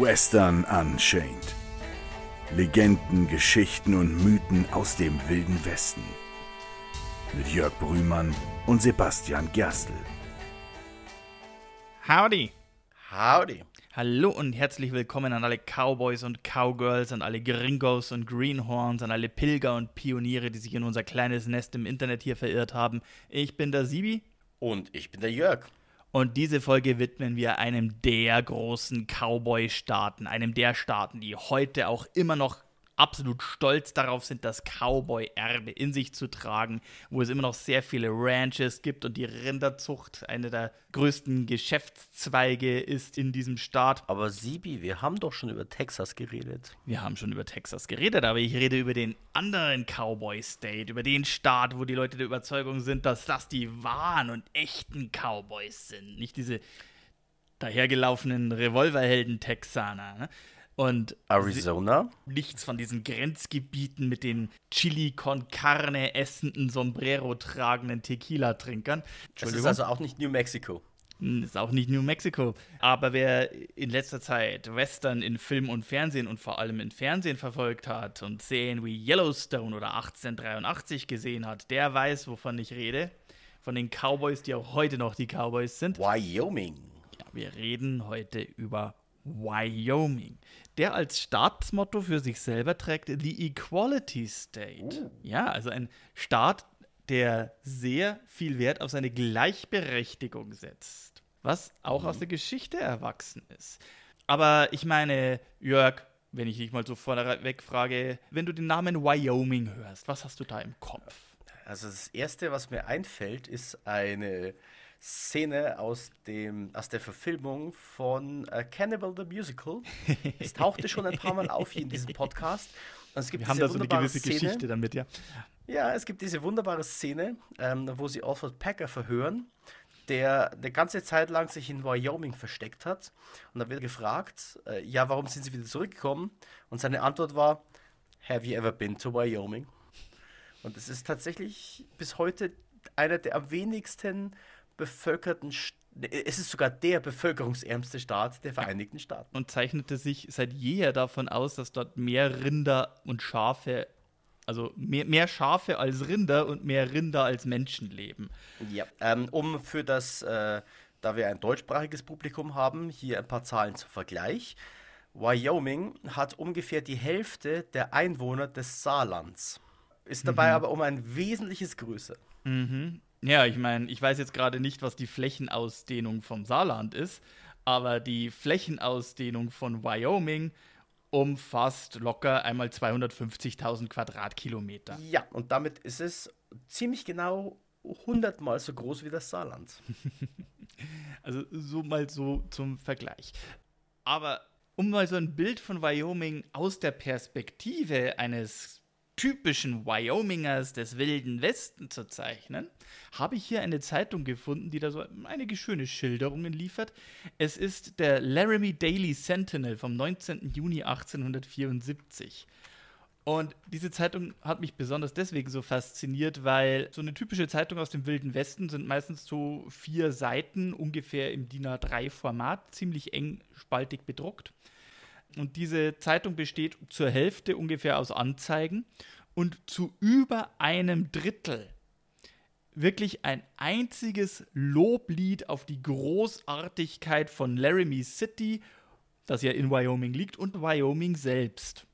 Western Unchained. Legenden, Geschichten und Mythen aus dem wilden Westen. Mit Jörg Brühmann und Sebastian Gerstl. Howdy. Howdy. Hallo und herzlich willkommen an alle Cowboys und Cowgirls, an alle Gringos und Greenhorns, an alle Pilger und Pioniere, die sich in unser kleines Nest im Internet hier verirrt haben. Ich bin der Sibi. Und ich bin der Jörg. Und diese Folge widmen wir einem der großen Cowboy-Staaten, einem der Staaten, die heute auch immer noch absolut stolz darauf sind, das Cowboy-Erbe in sich zu tragen, wo es immer noch sehr viele Ranches gibt und die Rinderzucht eine der größten Geschäftszweige ist in diesem Staat. Aber Sibi, wir haben doch schon über Texas geredet. Wir haben schon über Texas geredet, aber ich rede über den anderen Cowboy-State, über den Staat, wo die Leute der Überzeugung sind, dass das die wahren und echten Cowboys sind, nicht diese dahergelaufenen Revolverhelden-Texaner. Ne? Und Arizona? Nichts von diesen Grenzgebieten mit den Chili con Carne essenden, Sombrero tragenden Tequila-Trinkern. Das ist also auch nicht New Mexico. Hm, ist auch nicht New Mexico. Aber wer in letzter Zeit Western in Film und Fernsehen und vor allem in Fernsehen verfolgt hat und Szenen wie Yellowstone oder 1883 gesehen hat, der weiß, wovon ich rede. Von den Cowboys, die auch heute noch die Cowboys sind. Wyoming. Ja, wir reden heute über Wyoming der als Staatsmotto für sich selber trägt The Equality State. Oh. Ja, also ein Staat, der sehr viel Wert auf seine Gleichberechtigung setzt, was auch mhm. aus der Geschichte erwachsen ist. Aber ich meine, Jörg, wenn ich dich mal so vorneweg frage, wenn du den Namen Wyoming hörst, was hast du da im Kopf? Also das Erste, was mir einfällt, ist eine Szene aus, dem, aus der Verfilmung von äh, Cannibal the Musical. Es tauchte schon ein paar Mal auf hier in diesem Podcast. Und es gibt Wir haben da so eine gewisse Szene, Geschichte damit, ja. Ja, es gibt diese wunderbare Szene, ähm, wo sie Alfred Packer verhören, der eine ganze Zeit lang sich in Wyoming versteckt hat. Und dann wird gefragt, äh, ja, warum sind sie wieder zurückgekommen? Und seine Antwort war, Have you ever been to Wyoming? Und es ist tatsächlich bis heute einer der am wenigsten bevölkerten äh, es ist sogar der bevölkerungsärmste Staat der Vereinigten Staaten. Und zeichnete sich seit jeher davon aus, dass dort mehr Rinder und Schafe, also mehr, mehr Schafe als Rinder und mehr Rinder als Menschen leben. Ja, ähm, um für das, äh, da wir ein deutschsprachiges Publikum haben, hier ein paar Zahlen zum Vergleich. Wyoming hat ungefähr die Hälfte der Einwohner des Saarlands, ist dabei mhm. aber um ein wesentliches größer. Mhm. Ja, ich meine, ich weiß jetzt gerade nicht, was die Flächenausdehnung vom Saarland ist, aber die Flächenausdehnung von Wyoming umfasst locker einmal 250.000 Quadratkilometer. Ja, und damit ist es ziemlich genau 100 Mal so groß wie das Saarland. also so mal so zum Vergleich. Aber um mal so ein Bild von Wyoming aus der Perspektive eines typischen Wyomingers des wilden Westen zu zeichnen, habe ich hier eine Zeitung gefunden, die da so einige schöne Schilderungen liefert. Es ist der Laramie Daily Sentinel vom 19. Juni 1874. Und diese Zeitung hat mich besonders deswegen so fasziniert, weil so eine typische Zeitung aus dem Wilden Westen sind meistens so vier Seiten, ungefähr im DIN A3-Format, ziemlich eng spaltig bedruckt. Und diese Zeitung besteht zur Hälfte ungefähr aus Anzeigen und zu über einem Drittel wirklich ein einziges Loblied auf die Großartigkeit von Laramie City, das ja in Wyoming liegt, und Wyoming selbst.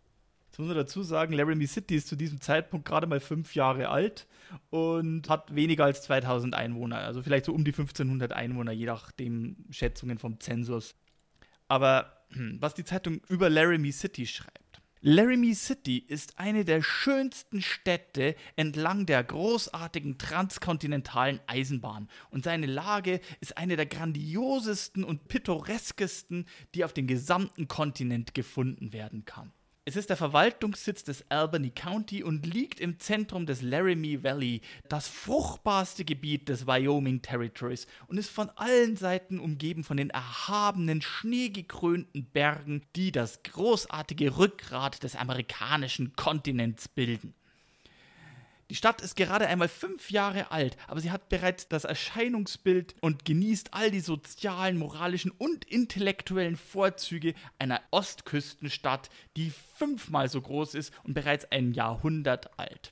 Jetzt muss man dazu sagen, Laramie City ist zu diesem Zeitpunkt gerade mal fünf Jahre alt und hat weniger als 2000 Einwohner, also vielleicht so um die 1500 Einwohner, je nachdem Schätzungen vom Zensus. Aber was die Zeitung über Laramie City schreibt. Laramie City ist eine der schönsten Städte entlang der großartigen transkontinentalen Eisenbahn und seine Lage ist eine der grandiosesten und pittoreskesten, die auf dem gesamten Kontinent gefunden werden kann. Es ist der Verwaltungssitz des Albany County und liegt im Zentrum des Laramie Valley, das fruchtbarste Gebiet des Wyoming Territories und ist von allen Seiten umgeben von den erhabenen, schneegekrönten Bergen, die das großartige Rückgrat des amerikanischen Kontinents bilden. Die Stadt ist gerade einmal fünf Jahre alt, aber sie hat bereits das Erscheinungsbild und genießt all die sozialen, moralischen und intellektuellen Vorzüge einer Ostküstenstadt, die fünfmal so groß ist und bereits ein Jahrhundert alt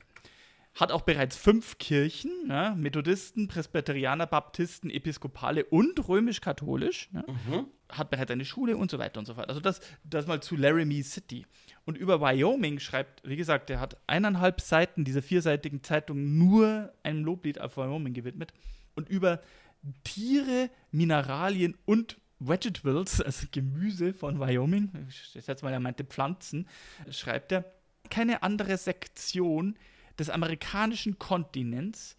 hat auch bereits fünf Kirchen, ne? Methodisten, Presbyterianer, Baptisten, Episkopale und römisch-katholisch, ne? mhm. hat bereits eine Schule und so weiter und so fort. Also das, das mal zu Laramie City. Und über Wyoming schreibt, wie gesagt, er hat eineinhalb Seiten dieser vierseitigen Zeitung nur einem Loblied auf Wyoming gewidmet. Und über Tiere, Mineralien und Vegetables, also Gemüse von Wyoming, ich schätze mal, er meinte Pflanzen, schreibt er, keine andere Sektion des amerikanischen Kontinents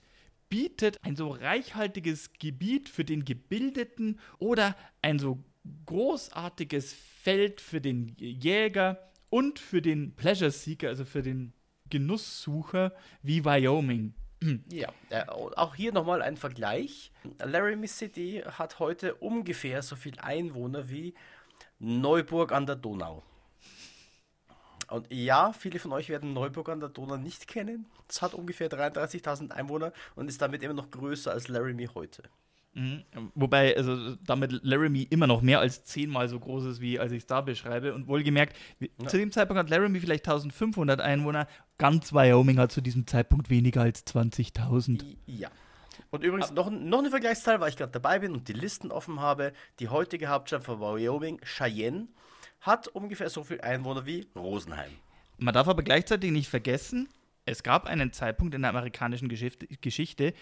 bietet ein so reichhaltiges Gebiet für den Gebildeten oder ein so großartiges Feld für den Jäger, und für den Pleasure Seeker, also für den Genusssucher wie Wyoming. Ja, äh, auch hier nochmal ein Vergleich. Laramie City hat heute ungefähr so viel Einwohner wie Neuburg an der Donau. Und ja, viele von euch werden Neuburg an der Donau nicht kennen. Es hat ungefähr 33.000 Einwohner und ist damit immer noch größer als Laramie heute. Mhm. Wobei, also damit Laramie immer noch mehr als zehnmal so groß ist, wie als ich es da beschreibe. Und wohlgemerkt, ja. zu dem Zeitpunkt hat Laramie vielleicht 1500 Einwohner, ganz Wyoming hat zu diesem Zeitpunkt weniger als 20.000. Ja. Und übrigens noch, noch eine Vergleichszahl, weil ich gerade dabei bin und die Listen offen habe. Die heutige Hauptstadt von Wyoming, Cheyenne, hat ungefähr so viele Einwohner wie Rosenheim. Man darf aber gleichzeitig nicht vergessen, es gab einen Zeitpunkt in der amerikanischen Geschichte,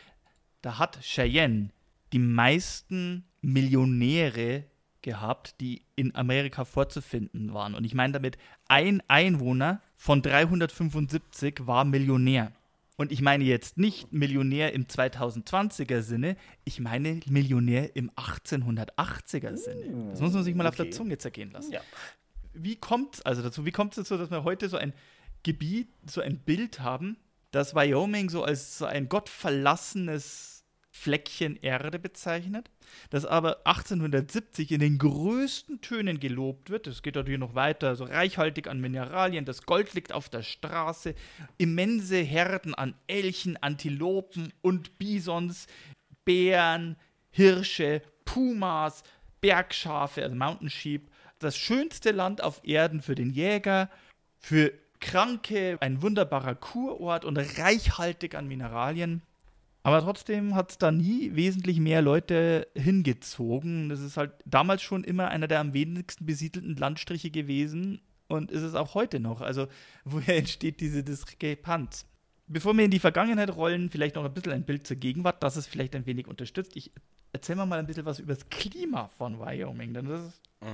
da hat Cheyenne die meisten Millionäre gehabt, die in Amerika vorzufinden waren. Und ich meine damit, ein Einwohner von 375 war Millionär. Und ich meine jetzt nicht Millionär im 2020er Sinne, ich meine Millionär im 1880er Sinne. Das muss man sich mal okay. auf der Zunge zergehen lassen. Ja. Wie kommt es also dazu? Wie kommt es dazu, dass wir heute so ein Gebiet, so ein Bild haben, dass Wyoming so als so ein gottverlassenes Fleckchen Erde bezeichnet, das aber 1870 in den größten Tönen gelobt wird. Es geht natürlich noch weiter, so also reichhaltig an Mineralien, das Gold liegt auf der Straße, immense Herden an Elchen, Antilopen und Bisons, Bären, Hirsche, Pumas, Bergschafe, also Mountain Sheep. Das schönste Land auf Erden für den Jäger, für Kranke, ein wunderbarer Kurort und reichhaltig an Mineralien. Aber trotzdem hat es da nie wesentlich mehr Leute hingezogen. Das ist halt damals schon immer einer der am wenigsten besiedelten Landstriche gewesen und ist es auch heute noch. Also woher entsteht diese Diskrepanz? Bevor wir in die Vergangenheit rollen, vielleicht noch ein bisschen ein Bild zur Gegenwart, das es vielleicht ein wenig unterstützt. Ich erzähl mal ein bisschen was über das Klima von Wyoming, denn das ist, mhm.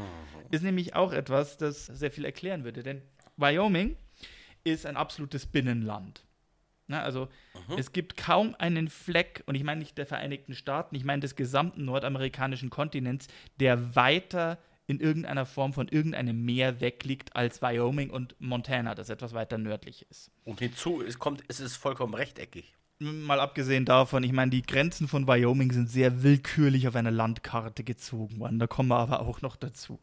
ist nämlich auch etwas, das sehr viel erklären würde. Denn Wyoming ist ein absolutes Binnenland. Na, ne? also Aha. es gibt kaum einen Fleck, und ich meine nicht der Vereinigten Staaten, ich meine des gesamten nordamerikanischen Kontinents, der weiter in irgendeiner Form von irgendeinem Meer wegliegt als Wyoming und Montana, das etwas weiter nördlich ist. Und hinzu, es kommt, es ist vollkommen rechteckig. Mal abgesehen davon, ich meine, die Grenzen von Wyoming sind sehr willkürlich auf einer Landkarte gezogen worden. Da kommen wir aber auch noch dazu.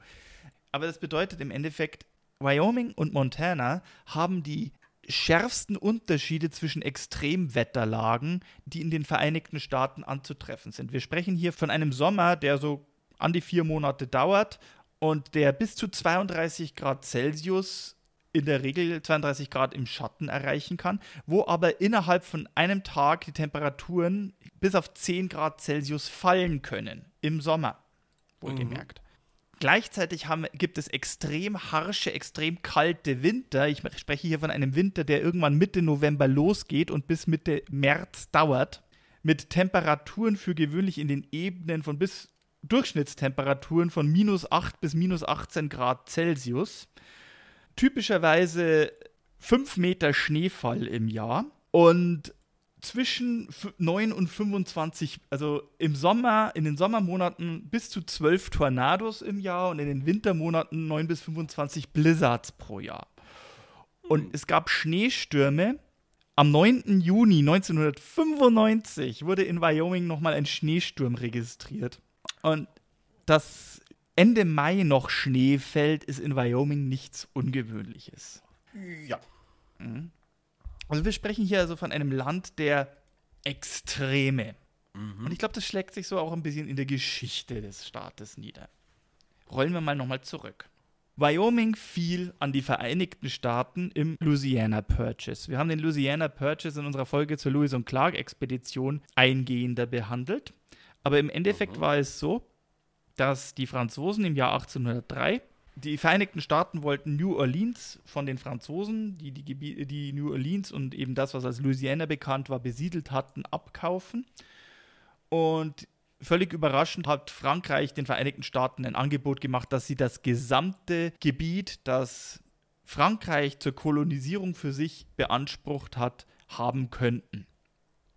Aber das bedeutet im Endeffekt, Wyoming und Montana haben die schärfsten Unterschiede zwischen Extremwetterlagen, die in den Vereinigten Staaten anzutreffen sind. Wir sprechen hier von einem Sommer, der so an die vier Monate dauert und der bis zu 32 Grad Celsius in der Regel 32 Grad im Schatten erreichen kann, wo aber innerhalb von einem Tag die Temperaturen bis auf 10 Grad Celsius fallen können im Sommer, wohlgemerkt. Mhm. Gleichzeitig haben, gibt es extrem harsche, extrem kalte Winter. Ich spreche hier von einem Winter, der irgendwann Mitte November losgeht und bis Mitte März dauert. Mit Temperaturen für gewöhnlich in den Ebenen von bis Durchschnittstemperaturen von minus 8 bis minus 18 Grad Celsius. Typischerweise 5 Meter Schneefall im Jahr. Und zwischen 9 und 25, also im Sommer, in den Sommermonaten bis zu 12 Tornados im Jahr und in den Wintermonaten 9 bis 25 Blizzards pro Jahr. Und hm. es gab Schneestürme. Am 9. Juni 1995 wurde in Wyoming nochmal ein Schneesturm registriert. Und dass Ende Mai noch Schnee fällt, ist in Wyoming nichts Ungewöhnliches. Ja. Mhm. Also wir sprechen hier also von einem Land der Extreme. Mhm. Und ich glaube, das schlägt sich so auch ein bisschen in der Geschichte des Staates nieder. Rollen wir mal nochmal zurück. Wyoming fiel an die Vereinigten Staaten im Louisiana Purchase. Wir haben den Louisiana Purchase in unserer Folge zur Lewis und Clark Expedition eingehender behandelt. Aber im Endeffekt mhm. war es so, dass die Franzosen im Jahr 1803 die Vereinigten Staaten wollten New Orleans von den Franzosen, die, die, die, New Orleans und eben das, was als Louisiana bekannt war, besiedelt hatten, abkaufen. Und völlig überraschend hat Frankreich den Vereinigten Staaten ein Angebot gemacht, dass sie das gesamte Gebiet, das Frankreich zur Kolonisierung für sich beansprucht hat, haben könnten,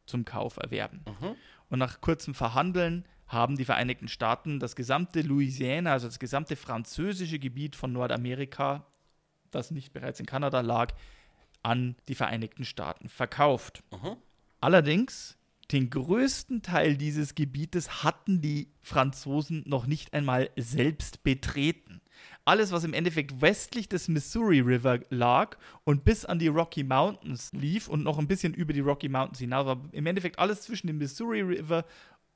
zum Kauf erwerben. Mhm. Und nach kurzem Verhandeln haben die Vereinigten Staaten das gesamte Louisiana, also das gesamte französische Gebiet von Nordamerika, das nicht bereits in Kanada lag, an die Vereinigten Staaten verkauft. Aha. Allerdings, den größten Teil dieses Gebietes hatten die Franzosen noch nicht einmal selbst betreten. Alles, was im Endeffekt westlich des Missouri River lag und bis an die Rocky Mountains lief und noch ein bisschen über die Rocky Mountains hinaus, war im Endeffekt alles zwischen dem Missouri River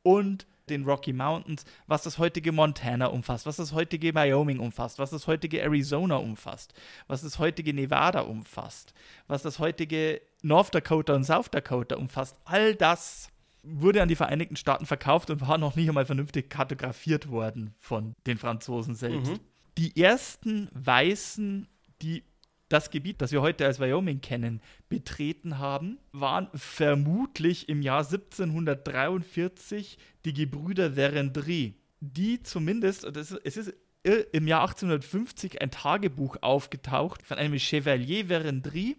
und den Rocky Mountains, was das heutige Montana umfasst, was das heutige Wyoming umfasst, was das heutige Arizona umfasst, was das heutige Nevada umfasst, was das heutige North Dakota und South Dakota umfasst. All das wurde an die Vereinigten Staaten verkauft und war noch nicht einmal vernünftig kartografiert worden von den Franzosen selbst. Mhm. Die ersten Weißen, die das Gebiet, das wir heute als Wyoming kennen, betreten haben, waren vermutlich im Jahr 1743 die Gebrüder Verendrye, die zumindest, das, es ist im Jahr 1850 ein Tagebuch aufgetaucht von einem Chevalier Verendrye,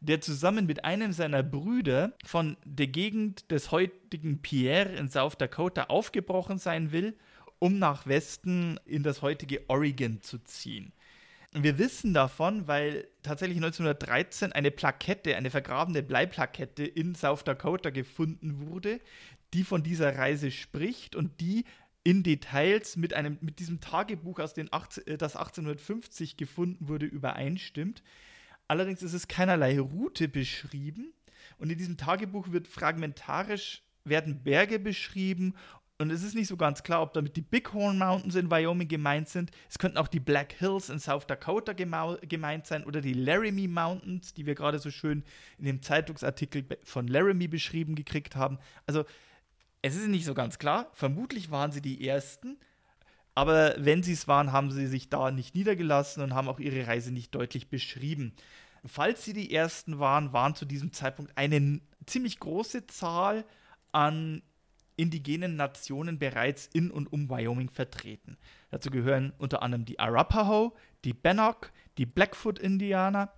der zusammen mit einem seiner Brüder von der Gegend des heutigen Pierre in South Dakota aufgebrochen sein will, um nach Westen in das heutige Oregon zu ziehen wir wissen davon, weil tatsächlich 1913 eine Plakette, eine vergrabene Bleiplakette in South Dakota gefunden wurde, die von dieser Reise spricht und die in Details mit einem mit diesem Tagebuch aus den 18, äh, das 1850 gefunden wurde übereinstimmt. Allerdings ist es keinerlei Route beschrieben und in diesem Tagebuch wird fragmentarisch werden Berge beschrieben und es ist nicht so ganz klar, ob damit die Bighorn Mountains in Wyoming gemeint sind. Es könnten auch die Black Hills in South Dakota gemeint sein oder die Laramie Mountains, die wir gerade so schön in dem Zeitungsartikel von Laramie beschrieben gekriegt haben. Also es ist nicht so ganz klar. Vermutlich waren sie die Ersten, aber wenn sie es waren, haben sie sich da nicht niedergelassen und haben auch ihre Reise nicht deutlich beschrieben. Falls sie die Ersten waren, waren zu diesem Zeitpunkt eine ziemlich große Zahl an indigenen Nationen bereits in und um Wyoming vertreten. Dazu gehören unter anderem die Arapaho, die Bannock, die Blackfoot-Indianer,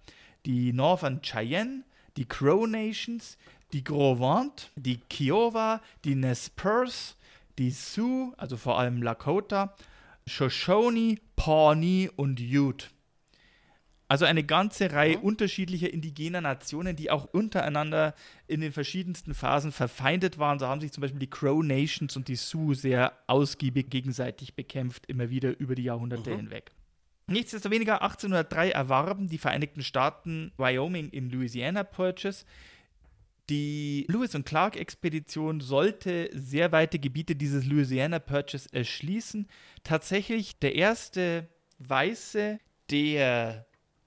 die Northern Cheyenne, die Crow Nations, die Gros Ventre, die Kiowa, die Nez Perce, die Sioux, also vor allem Lakota, Shoshone, Pawnee und Ute. Also eine ganze Reihe ja. Mhm. unterschiedlicher indigener Nationen, die auch untereinander in den verschiedensten Phasen verfeindet waren. So haben sich zum Beispiel die Crow Nations und die Sioux sehr ausgiebig gegenseitig bekämpft, immer wieder über die Jahrhunderte mhm. hinweg. Nichtsdestoweniger 1803 erwarben die Vereinigten Staaten Wyoming im Louisiana Purchase. Die Lewis und Clark Expedition sollte sehr weite Gebiete dieses Louisiana Purchase erschließen. Tatsächlich der erste Weiße, der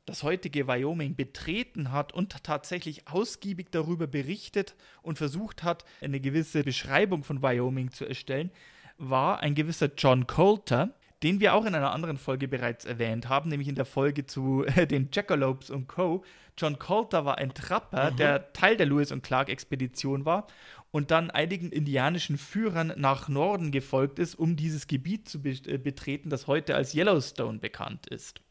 das heutige Wyoming betreten hat und tatsächlich ausgiebig darüber berichtet und versucht hat, eine gewisse Beschreibung von Wyoming zu erstellen, war ein gewisser John Coulter, den wir auch in einer anderen Folge bereits erwähnt haben, nämlich in der Folge zu äh, den Jackalopes und Co. John Coulter war ein Trapper, mhm. der Teil der Lewis und Clark Expedition war und dann einigen indianischen Führern nach Norden gefolgt ist, um dieses Gebiet zu äh, betreten, das heute als Yellowstone bekannt ist.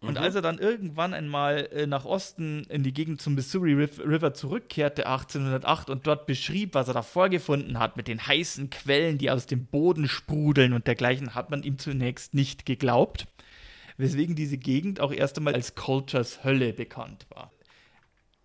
Und mhm. als er dann irgendwann einmal äh, nach Osten in die Gegend zum Missouri River zurückkehrte 1808 und dort beschrieb, was er da vorgefunden hat mit den heißen Quellen, die aus dem Boden sprudeln und dergleichen, hat man ihm zunächst nicht geglaubt, weswegen diese Gegend auch erst einmal als Cultures Hölle bekannt war.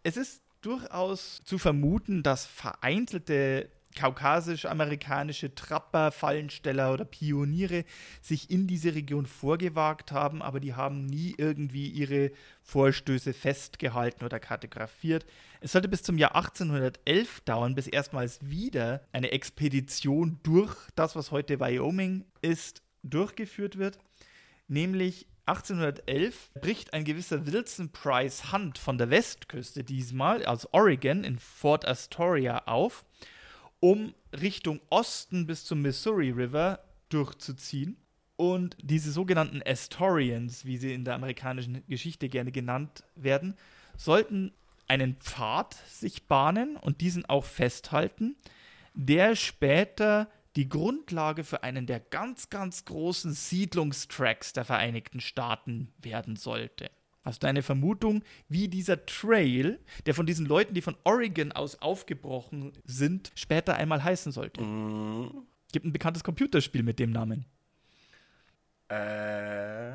Es ist durchaus zu vermuten, dass vereinzelte kaukasisch-amerikanische Trapper, Fallensteller oder Pioniere sich in diese Region vorgewagt haben, aber die haben nie irgendwie ihre Vorstöße festgehalten oder kartografiert. Es sollte bis zum Jahr 1811 dauern, bis erstmals wieder eine Expedition durch das, was heute Wyoming ist, durchgeführt wird. Nämlich 1811 bricht ein gewisser Wilson Price Hunt von der Westküste diesmal aus Oregon in Fort Astoria auf um Richtung Osten bis zum Missouri River durchzuziehen. Und diese sogenannten Astorians, wie sie in der amerikanischen Geschichte gerne genannt werden, sollten einen Pfad sich bahnen und diesen auch festhalten, der später die Grundlage für einen der ganz, ganz großen Siedlungstracks der Vereinigten Staaten werden sollte. Hast du eine Vermutung, wie dieser Trail, der von diesen Leuten, die von Oregon aus aufgebrochen sind, später einmal heißen sollte? Mhm. Gibt ein bekanntes Computerspiel mit dem Namen. Äh.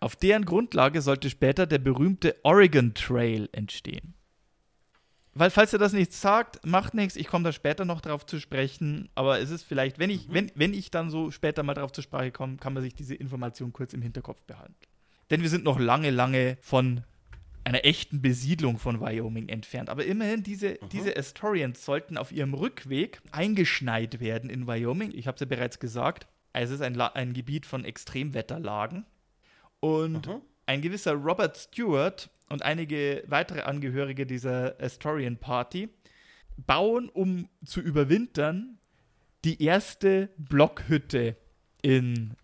Auf deren Grundlage sollte später der berühmte Oregon Trail entstehen. Weil, falls ihr das nicht sagt, macht nichts. Ich komme da später noch drauf zu sprechen. Aber es ist vielleicht, wenn ich, mhm. wenn, wenn ich dann so später mal drauf zur Sprache komme, kann man sich diese Information kurz im Hinterkopf behalten denn wir sind noch lange, lange von einer echten Besiedlung von Wyoming entfernt. Aber immerhin, diese, mhm. diese Astorians sollten auf ihrem Rückweg eingeschneit werden in Wyoming. Ich habe es ja bereits gesagt, es ist ein, ein Gebiet von Extremwetterlagen. Und Aha. Mhm. ein gewisser Robert Stewart und einige weitere Angehörige dieser Astorian Party bauen, um zu überwintern, die erste Blockhütte in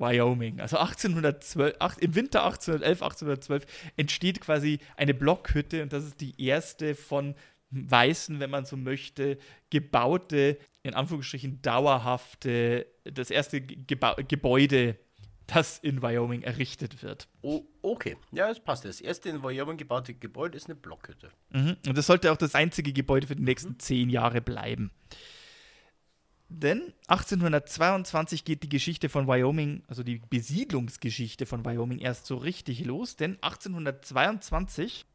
Wyoming. Also 1812, im Winter 1811, 1812 entsteht quasi eine Blockhütte und das ist die erste von Weißen, wenn man so möchte, gebaute, in Anführungsstrichen dauerhafte, das erste Geba Gebäude, das in Wyoming errichtet wird. Oh, okay. Ja, es passt. Das erste in Wyoming gebaute Gebäude ist eine Blockhütte. Mhm. Und das sollte auch das einzige Gebäude für die nächsten mhm. zehn Jahre bleiben. Denn 1822 geht die Geschichte von Wyoming, also die Besiedlungsgeschichte von Wyoming erst so richtig los, denn 1822,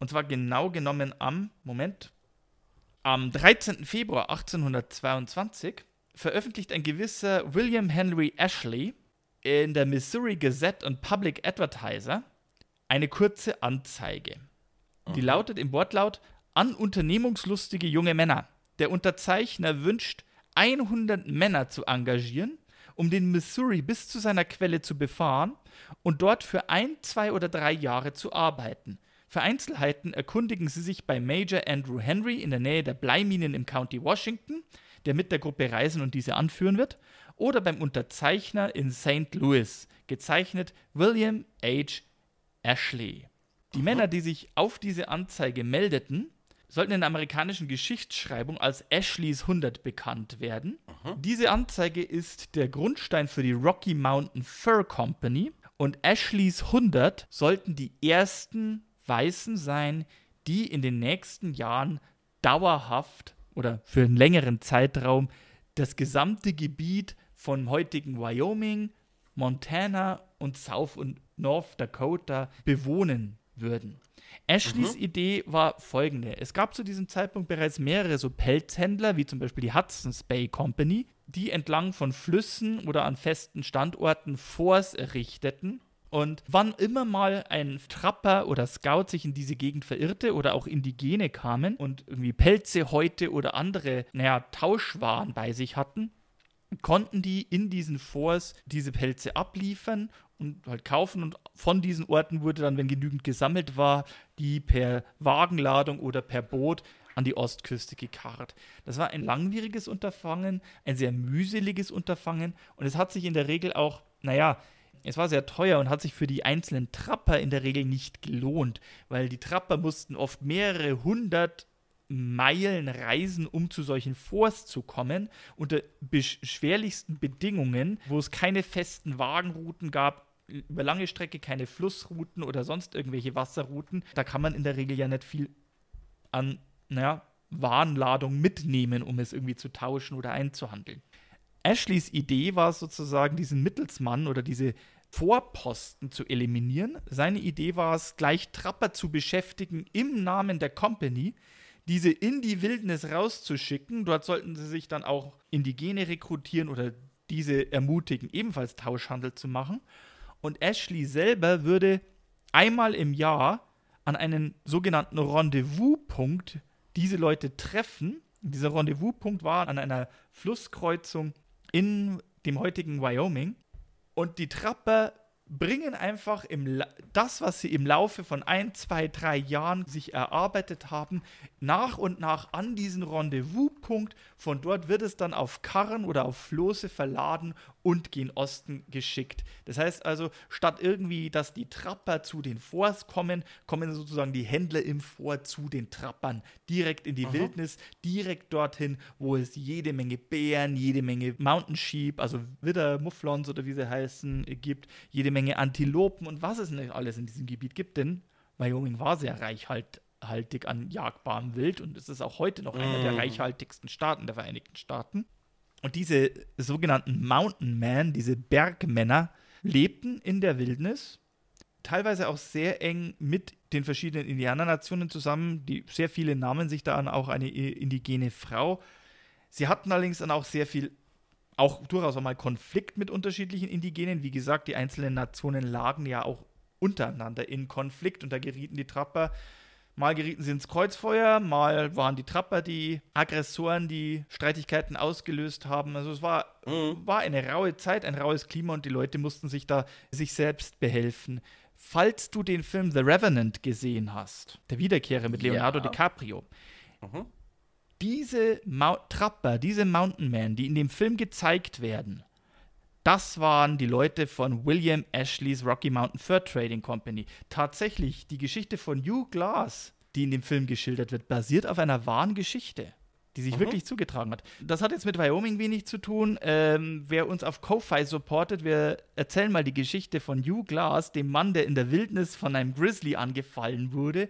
und zwar genau genommen am, Moment, am 13. Februar 1822 veröffentlicht ein gewisser William Henry Ashley in der Missouri Gazette und Public Advertiser eine kurze Anzeige. Okay. Die mhm. lautet im Wortlaut an unternehmungslustige junge Männer. Der Unterzeichner wünscht 100 Männer zu engagieren, um den Missouri bis zu seiner Quelle zu befahren und dort für ein, zwei oder drei Jahre zu arbeiten. Für Einzelheiten erkundigen sie sich bei Major Andrew Henry in der Nähe der Bleiminen im County Washington, der mit der Gruppe reisen und diese anführen wird, oder beim Unterzeichner in St. Louis, gezeichnet William H. Ashley. Die Männer, die sich auf diese Anzeige meldeten, sollten in der amerikanischen Geschichtsschreibung als Ashleys 100 bekannt werden. Aha. Diese Anzeige ist der Grundstein für die Rocky Mountain Fur Company und Ashleys 100 sollten die ersten Weißen sein, die in den nächsten Jahren dauerhaft oder für einen längeren Zeitraum das gesamte Gebiet von heutigen Wyoming, Montana und South und North Dakota bewohnen würden. Ashleys mhm. Idee war folgende. Es gab zu diesem Zeitpunkt bereits mehrere so Pelzhändler, wie zum Beispiel die Hudson's Bay Company, die entlang von Flüssen oder an festen Standorten Forts errichteten. Und wann immer mal ein Trapper oder Scout sich in diese Gegend verirrte oder auch Indigene kamen und irgendwie Pelze, Häute oder andere, naja, Tauschwaren bei sich hatten, konnten die in diesen Forts diese Pelze abliefern und halt kaufen. Und von diesen Orten wurde dann, wenn genügend gesammelt war, die per Wagenladung oder per Boot an die Ostküste gekarrt. Das war ein langwieriges Unterfangen, ein sehr mühseliges Unterfangen und es hat sich in der Regel auch, naja, es war sehr teuer und hat sich für die einzelnen Trapper in der Regel nicht gelohnt, weil die Trapper mussten oft mehrere hundert Meilen reisen, um zu solchen Forts zu kommen, unter beschwerlichsten Bedingungen, wo es keine festen Wagenrouten gab, über lange Strecke keine Flussrouten oder sonst irgendwelche Wasserrouten. Da kann man in der Regel ja nicht viel an, naja, Warenladung mitnehmen, um es irgendwie zu tauschen oder einzuhandeln. Ashleys Idee war sozusagen, diesen Mittelsmann oder diese Vorposten zu eliminieren. Seine Idee war es, gleich Trapper zu beschäftigen im Namen der Company, diese in die Wildnis rauszuschicken. Dort sollten sie sich dann auch Indigene rekrutieren oder diese ermutigen, ebenfalls Tauschhandel zu machen. Und Ashley selber würde einmal im Jahr an einen sogenannten Rendezvous-Punkt diese Leute treffen. Dieser Rendezvous-Punkt war an einer Flusskreuzung in dem heutigen Wyoming. Und die Trapper bringen einfach im, das, was sie im Laufe von ein, zwei, drei Jahren sich erarbeitet haben, nach und nach an diesen Rendezvous-Punkt. Von dort wird es dann auf Karren oder auf Floße verladen und gen Osten geschickt. Das heißt also, statt irgendwie, dass die Trapper zu den Forts kommen, kommen sozusagen die Händler im Fort zu den Trappern, direkt in die Aha. Wildnis, direkt dorthin, wo es jede Menge Bären, jede Menge Mountain Sheep, also Widder, Mufflons oder wie sie heißen, gibt, jede Menge Menge Antilopen und was es nicht alles in diesem Gebiet gibt, denn Wyoming war sehr reichhaltig an jagbarem Wild und es ist auch heute noch einer der mm. reichhaltigsten Staaten der Vereinigten Staaten. Und diese sogenannten Mountain Men, diese Bergmänner, lebten in der Wildnis, teilweise auch sehr eng mit den verschiedenen Indianernationen zusammen. Die, sehr viele nahmen sich da an auch eine indigene Frau. Sie hatten allerdings dann auch sehr viel auch durchaus auch mal Konflikt mit unterschiedlichen Indigenen. Wie gesagt, die einzelnen Nationen lagen ja auch untereinander in Konflikt und da gerieten die Trapper, mal gerieten sie ins Kreuzfeuer, mal waren die Trapper die Aggressoren, die Streitigkeiten ausgelöst haben. Also es war, mhm. war eine raue Zeit, ein raues Klima und die Leute mussten sich da sich selbst behelfen. Falls du den Film The Revenant gesehen hast, der Wiederkehrer mit Leonardo ja. DiCaprio, mhm diese Mount Trapper, diese Mountain Men, die in dem Film gezeigt werden, das waren die Leute von William Ashleys Rocky Mountain Fur Trading Company. Tatsächlich, die Geschichte von Hugh Glass, die in dem Film geschildert wird, basiert auf einer wahren Geschichte die sich mhm. wirklich zugetragen hat. Das hat jetzt mit Wyoming wenig zu tun. Ähm, wer uns auf Ko-Fi supportet, wir erzählen mal die Geschichte von Hugh Glass, dem Mann, der in der Wildnis von einem Grizzly angefallen wurde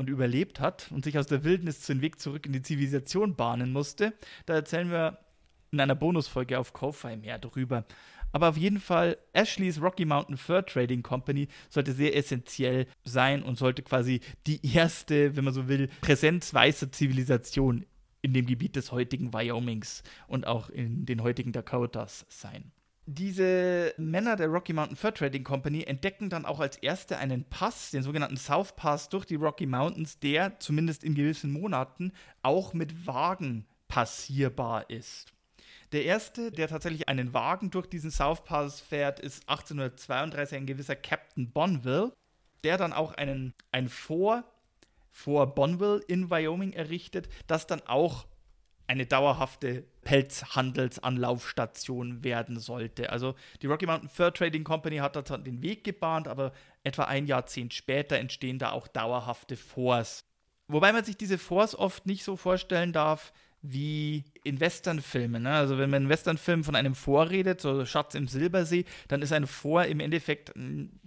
und überlebt hat und sich aus der Wildnis den Weg zurück in die Zivilisation bahnen musste. Da erzählen wir in einer Bonusfolge auf ko mehr drüber. Aber auf jeden Fall, Ashleys Rocky Mountain Fur Trading Company sollte sehr essentiell sein und sollte quasi die erste, wenn man so will, präsent weiße Zivilisation in dem Gebiet des heutigen Wyomings und auch in den heutigen Dakotas sein. Diese Männer der Rocky Mountain Fur Trading Company entdecken dann auch als erste einen Pass, den sogenannten South Pass durch die Rocky Mountains, der zumindest in gewissen Monaten auch mit Wagen passierbar ist. Der erste, der tatsächlich einen Wagen durch diesen South Pass fährt, ist 1832 ein gewisser Captain Bonville, der dann auch einen, ein Fort vor Bonville in Wyoming errichtet, das dann auch eine dauerhafte Pelzhandelsanlaufstation werden sollte. Also die Rocky Mountain Fur Trading Company hat da den Weg gebahnt, aber etwa ein Jahrzehnt später entstehen da auch dauerhafte Forts. Wobei man sich diese Forts oft nicht so vorstellen darf wie in Westernfilmen. Ne? Also wenn man in Westernfilmen von einem Fort redet, so Schatz im Silbersee, dann ist ein Vor im Endeffekt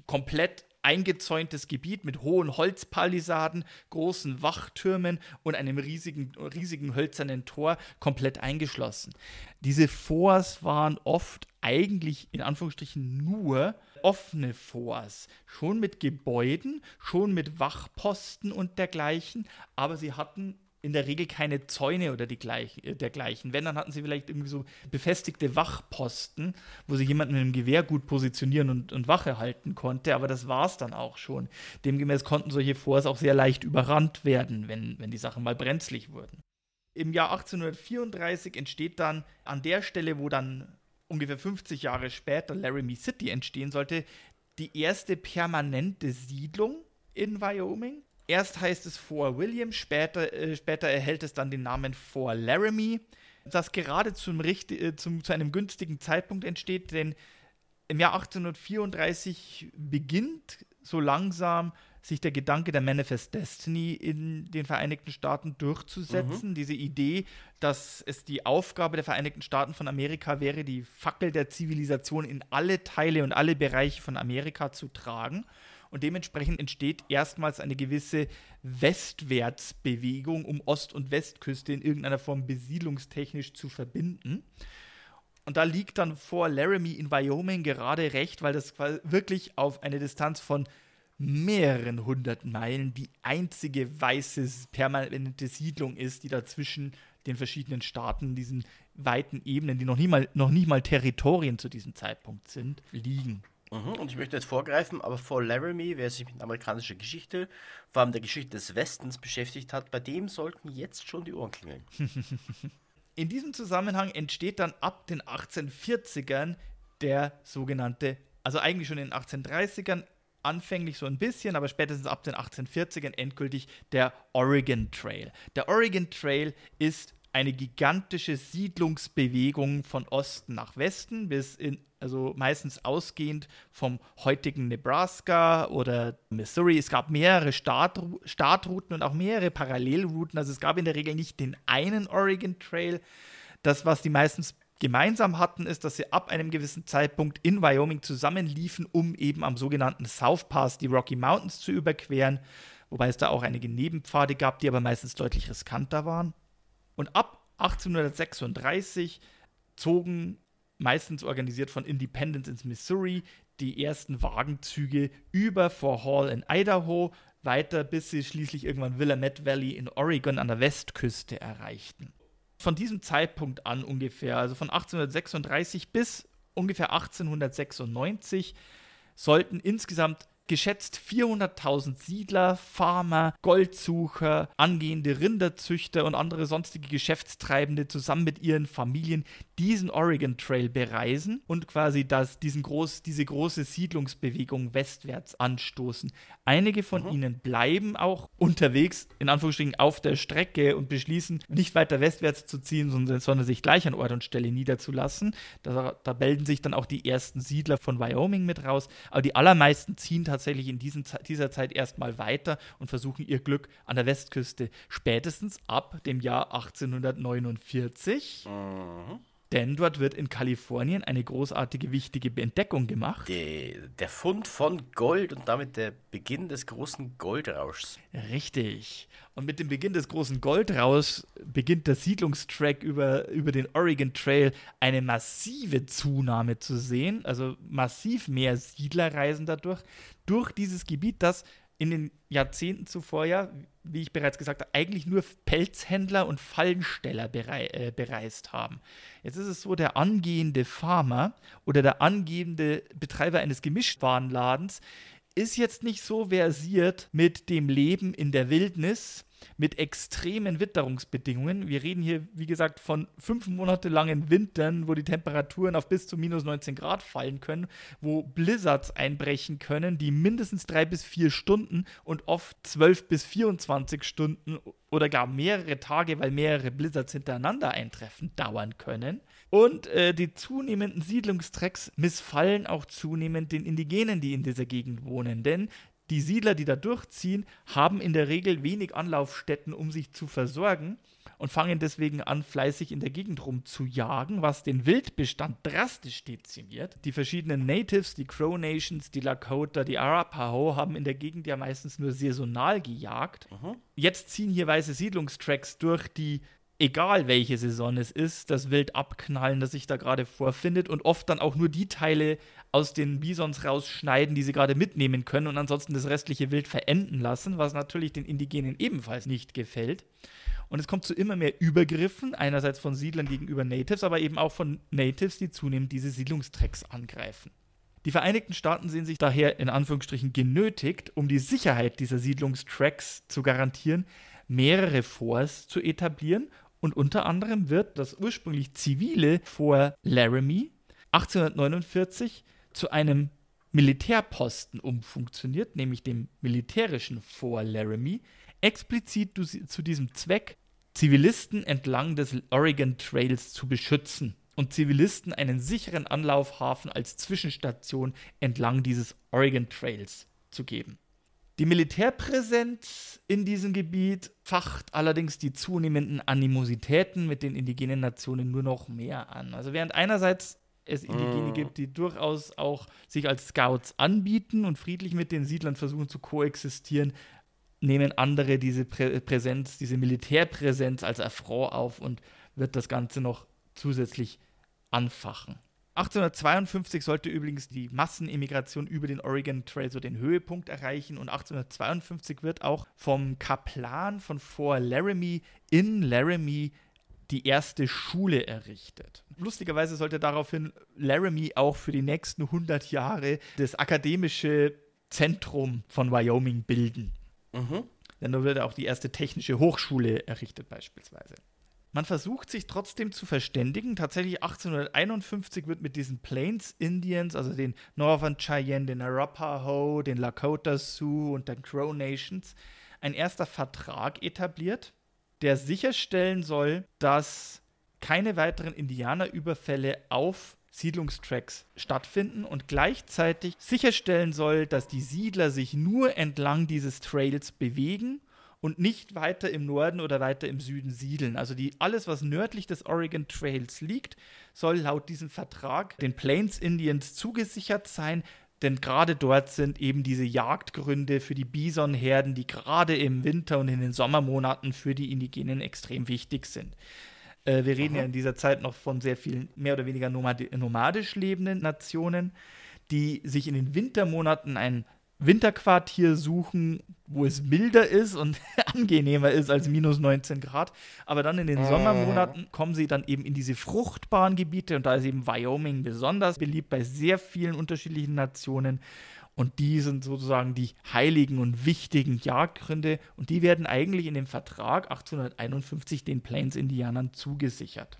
komplett eingezäuntes Gebiet mit hohen Holzpalisaden, großen Wachtürmen und einem riesigen, riesigen hölzernen Tor komplett eingeschlossen. Diese Forts waren oft eigentlich in Anführungsstrichen nur offene Forts, schon mit Gebäuden, schon mit Wachposten und dergleichen, aber sie hatten in der Regel keine Zäune oder die gleich, äh, dergleichen. Wenn, dann hatten sie vielleicht irgendwie so befestigte Wachposten, wo sie jemanden mit einem Gewehr gut positionieren und, und Wache halten konnte, aber das war es dann auch schon. Demgemäß konnten solche Forts auch sehr leicht überrannt werden, wenn, wenn die Sachen mal brenzlig wurden. Im Jahr 1834 entsteht dann an der Stelle, wo dann ungefähr 50 Jahre später Laramie City entstehen sollte, die erste permanente Siedlung in Wyoming Erst heißt es Fort William, später, äh, später erhält es dann den Namen Fort Laramie, das gerade zum, äh, zum, zu einem günstigen Zeitpunkt entsteht, denn im Jahr 1834 beginnt so langsam sich der Gedanke der Manifest Destiny in den Vereinigten Staaten durchzusetzen. Mhm. Diese Idee, dass es die Aufgabe der Vereinigten Staaten von Amerika wäre, die Fackel der Zivilisation in alle Teile und alle Bereiche von Amerika zu tragen und dementsprechend entsteht erstmals eine gewisse Westwärtsbewegung, um Ost- und Westküste in irgendeiner Form besiedlungstechnisch zu verbinden. Und da liegt dann vor Laramie in Wyoming gerade recht, weil das wirklich auf eine Distanz von mehreren hundert Meilen die einzige weiße permanente Siedlung ist, die dazwischen den verschiedenen Staaten, diesen weiten Ebenen, die noch nie mal, noch nie mal Territorien zu diesem Zeitpunkt sind, liegen. Mhm, und ich möchte jetzt vorgreifen, aber vor Laramie, wer sich mit amerikanischer Geschichte, vor allem der Geschichte des Westens beschäftigt hat, bei dem sollten jetzt schon die Ohren klingeln. In diesem Zusammenhang entsteht dann ab den 1840ern der sogenannte, also eigentlich schon in den 1830ern, anfänglich so ein bisschen, aber spätestens ab den 1840ern endgültig der Oregon Trail. Der Oregon Trail ist eine gigantische Siedlungsbewegung von Osten nach Westen bis in, also meistens ausgehend vom heutigen Nebraska oder Missouri. Es gab mehrere Startru Startrouten und auch mehrere Parallelrouten. Also es gab in der Regel nicht den einen Oregon Trail. Das, was die meistens gemeinsam hatten, ist, dass sie ab einem gewissen Zeitpunkt in Wyoming zusammenliefen, um eben am sogenannten South Pass die Rocky Mountains zu überqueren. Wobei es da auch einige Nebenpfade gab, die aber meistens deutlich riskanter waren. Und ab 1836 zogen meistens organisiert von Independence ins Missouri, die ersten Wagenzüge über Fort Hall in Idaho, weiter bis sie schließlich irgendwann Willamette Valley in Oregon an der Westküste erreichten. Von diesem Zeitpunkt an ungefähr, also von 1836 bis ungefähr 1896, sollten insgesamt geschätzt 400.000 Siedler, Farmer, Goldsucher, angehende Rinderzüchter und andere sonstige Geschäftstreibende zusammen mit ihren Familien diesen Oregon Trail bereisen und quasi das, diesen groß, diese große Siedlungsbewegung westwärts anstoßen. Einige von mhm. ihnen bleiben auch unterwegs, in Anführungsstrichen, auf der Strecke und beschließen, nicht weiter westwärts zu ziehen, sondern, sondern sich gleich an Ort und Stelle niederzulassen. Da, da melden sich dann auch die ersten Siedler von Wyoming mit raus, aber die allermeisten ziehen tatsächlich in diesen, dieser Zeit erstmal weiter und versuchen ihr Glück an der Westküste. Spätestens ab dem Jahr 1849. Mhm denn dort wird in Kalifornien eine großartige, wichtige Entdeckung gemacht. Die, der Fund von Gold und damit der Beginn des großen Goldrauschs. Richtig. Und mit dem Beginn des großen Goldrauschs beginnt der Siedlungstrack über, über den Oregon Trail eine massive Zunahme zu sehen. Also massiv mehr Siedler reisen dadurch. Durch dieses Gebiet, das in den Jahrzehnten zuvor ja, wie ich bereits gesagt habe, eigentlich nur Pelzhändler und Fallensteller berei äh, bereist haben. Jetzt ist es so, der angehende Farmer oder der angehende Betreiber eines Gemischtwarenladens ist jetzt nicht so versiert mit dem Leben in der Wildnis, mit extremen Witterungsbedingungen. Wir reden hier, wie gesagt, von fünf Monate langen Wintern, wo die Temperaturen auf bis zu minus 19 Grad fallen können, wo Blizzards einbrechen können, die mindestens drei bis vier Stunden und oft zwölf bis 24 Stunden oder gar mehrere Tage, weil mehrere Blizzards hintereinander eintreffen, dauern können. Und äh, die zunehmenden Siedlungstrecks missfallen auch zunehmend den Indigenen, die in dieser Gegend wohnen. Denn die Siedler, die da durchziehen, haben in der Regel wenig Anlaufstätten, um sich zu versorgen und fangen deswegen an, fleißig in der Gegend rumzujagen, was den Wildbestand drastisch dezimiert. Die verschiedenen Natives, die Crow Nations, die Lakota, die Arapaho haben in der Gegend ja meistens nur saisonal gejagt. Aha. Jetzt ziehen hier weiße Siedlungstracks durch, die egal welche Saison es ist, das wild abknallen, das sich da gerade vorfindet und oft dann auch nur die Teile aus den Bisons rausschneiden, die sie gerade mitnehmen können und ansonsten das restliche Wild verenden lassen, was natürlich den Indigenen ebenfalls nicht gefällt. Und es kommt zu immer mehr Übergriffen, einerseits von Siedlern gegenüber Natives, aber eben auch von Natives, die zunehmend diese Siedlungstracks angreifen. Die Vereinigten Staaten sehen sich daher in Anführungsstrichen genötigt, um die Sicherheit dieser Siedlungstracks zu garantieren, mehrere Forts zu etablieren und unter anderem wird das ursprünglich zivile Fort Laramie 1849 zu einem Militärposten umfunktioniert, nämlich dem militärischen Fort Laramie, explizit zu diesem Zweck, Zivilisten entlang des Oregon Trails zu beschützen und Zivilisten einen sicheren Anlaufhafen als Zwischenstation entlang dieses Oregon Trails zu geben. Die Militärpräsenz in diesem Gebiet facht allerdings die zunehmenden Animositäten mit den indigenen Nationen nur noch mehr an. Also während einerseits es Indigene mm. gibt, die durchaus auch sich als Scouts anbieten und friedlich mit den Siedlern versuchen zu koexistieren, nehmen andere diese Prä Präsenz, diese Militärpräsenz als Affront auf und wird das Ganze noch zusätzlich anfachen. 1852 sollte übrigens die Massenimmigration über den Oregon Trail so den Höhepunkt erreichen und 1852 wird auch vom Kaplan von Fort Laramie in Laramie die erste Schule errichtet. Lustigerweise sollte daraufhin Laramie auch für die nächsten 100 Jahre das akademische Zentrum von Wyoming bilden. Mhm. Denn da wird auch die erste technische Hochschule errichtet beispielsweise. Man versucht sich trotzdem zu verständigen. Tatsächlich 1851 wird mit diesen Plains Indians, also den Northern Cheyenne, den Arapaho, den Lakota Sioux und den Crow Nations, ein erster Vertrag etabliert, der sicherstellen soll, dass keine weiteren Indianerüberfälle auf Siedlungstracks stattfinden und gleichzeitig sicherstellen soll, dass die Siedler sich nur entlang dieses Trails bewegen und nicht weiter im Norden oder weiter im Süden siedeln. Also die, alles, was nördlich des Oregon Trails liegt, soll laut diesem Vertrag den Plains Indians zugesichert sein. Denn gerade dort sind eben diese Jagdgründe für die Bisonherden, die gerade im Winter und in den Sommermonaten für die Indigenen extrem wichtig sind. Äh, wir reden Aha. ja in dieser Zeit noch von sehr vielen mehr oder weniger nomadisch lebenden Nationen, die sich in den Wintermonaten ein Winterquartier suchen, wo es milder ist und angenehmer ist als minus 19 Grad. Aber dann in den ah. Sommermonaten kommen sie dann eben in diese fruchtbaren Gebiete und da ist eben Wyoming besonders beliebt bei sehr vielen unterschiedlichen Nationen. Und die sind sozusagen die heiligen und wichtigen Jagdgründe und die werden eigentlich in dem Vertrag 1851 den Plains-Indianern zugesichert.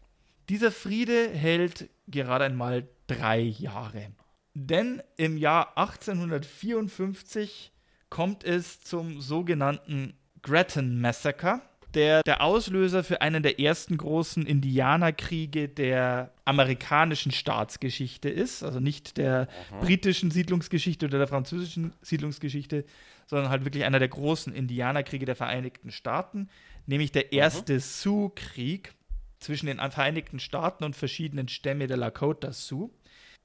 Dieser Friede hält gerade einmal drei Jahre. Denn im Jahr 1854 kommt es zum sogenannten Gretton Massacre, der der Auslöser für einen der ersten großen Indianerkriege der amerikanischen Staatsgeschichte ist, also nicht der Aha. britischen Siedlungsgeschichte oder der französischen Siedlungsgeschichte, sondern halt wirklich einer der großen Indianerkriege der Vereinigten Staaten, nämlich der erste Sioux-Krieg zwischen den Vereinigten Staaten und verschiedenen Stämmen der Lakota Sioux.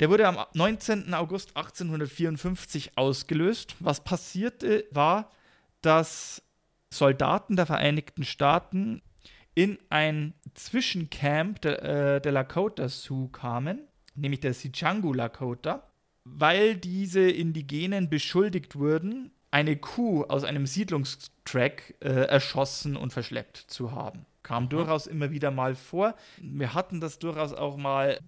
Der wurde am 19. August 1854 ausgelöst. Was passierte, war, dass Soldaten der Vereinigten Staaten in ein Zwischencamp der, äh, der Lakotas zu kamen, nämlich der Sichangu Lakota, weil diese Indigenen beschuldigt wurden, eine Kuh aus einem Siedlungstrack äh, erschossen und verschleppt zu haben. Kam durchaus immer wieder mal vor. Wir hatten das durchaus auch mal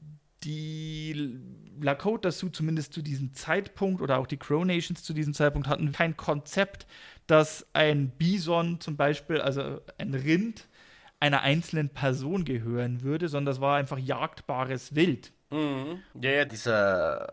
die Lakota dazu zumindest zu diesem Zeitpunkt oder auch die Crow Nations zu diesem Zeitpunkt hatten kein Konzept, dass ein Bison zum Beispiel, also ein Rind, einer einzelnen Person gehören würde, sondern das war einfach jagdbares Wild. Mhm. Ja, ja, dieser,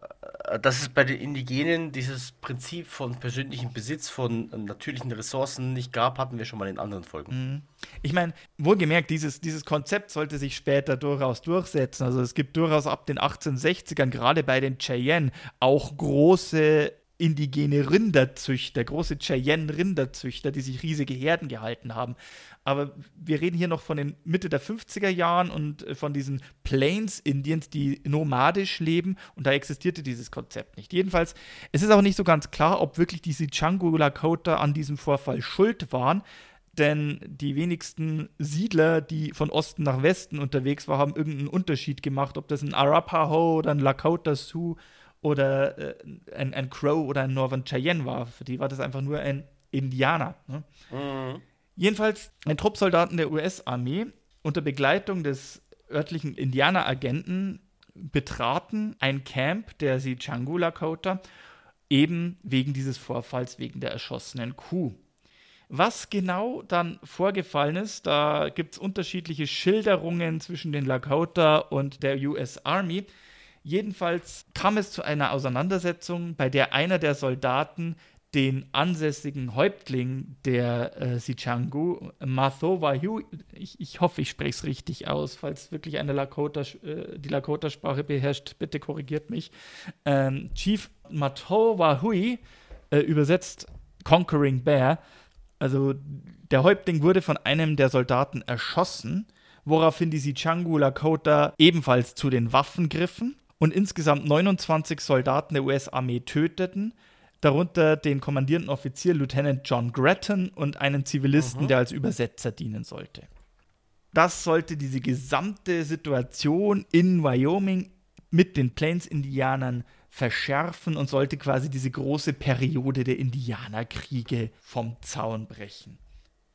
äh, dass es bei den Indigenen dieses Prinzip von persönlichem Besitz von äh, natürlichen Ressourcen nicht gab, hatten wir schon mal in anderen Folgen. Mhm. Ich meine, wohlgemerkt, dieses, dieses Konzept sollte sich später durchaus durchsetzen. Also es gibt durchaus ab den 1860ern, gerade bei den Cheyenne, auch große indigene Rinderzüchter, große Cheyenne-Rinderzüchter, die sich riesige Herden gehalten haben. Aber wir reden hier noch von den Mitte der 50er Jahren und äh, von diesen Plains-Indians, die nomadisch leben und da existierte dieses Konzept nicht. Jedenfalls, es ist auch nicht so ganz klar, ob wirklich diese Changu Lakota an diesem Vorfall schuld waren, denn die wenigsten Siedler, die von Osten nach Westen unterwegs waren, haben irgendeinen Unterschied gemacht, ob das ein Arapaho oder ein Lakota Sioux oder äh, ein, ein Crow oder ein Northern Cheyenne war. Für die war das einfach nur ein Indianer. Ne? Mhm. Jedenfalls ein Trupp Soldaten der US-Armee unter Begleitung des örtlichen Indianeragenten betraten ein Camp der Sichangu Lakota eben wegen dieses Vorfalls wegen der erschossenen Kuh. Was genau dann vorgefallen ist, da gibt es unterschiedliche Schilderungen zwischen den Lakota und der US Army. Jedenfalls kam es zu einer Auseinandersetzung, bei der einer der Soldaten den ansässigen Häuptling der äh, Sichangu, Matho Wahyu, ich, ich, hoffe, ich spreche es richtig aus, falls wirklich eine Lakota, äh, die Lakota-Sprache beherrscht, bitte korrigiert mich, ähm, Chief Matho Wahui, äh, übersetzt Conquering Bear, also der Häuptling wurde von einem der Soldaten erschossen, woraufhin die Sichangu Lakota ebenfalls zu den Waffen griffen und insgesamt 29 Soldaten der US-Armee töteten, darunter den kommandierenden Offizier Lieutenant John Grattan und einen Zivilisten, mhm. der als Übersetzer dienen sollte. Das sollte diese gesamte Situation in Wyoming mit den Plains-Indianern verschärfen und sollte quasi diese große Periode der Indianerkriege vom Zaun brechen.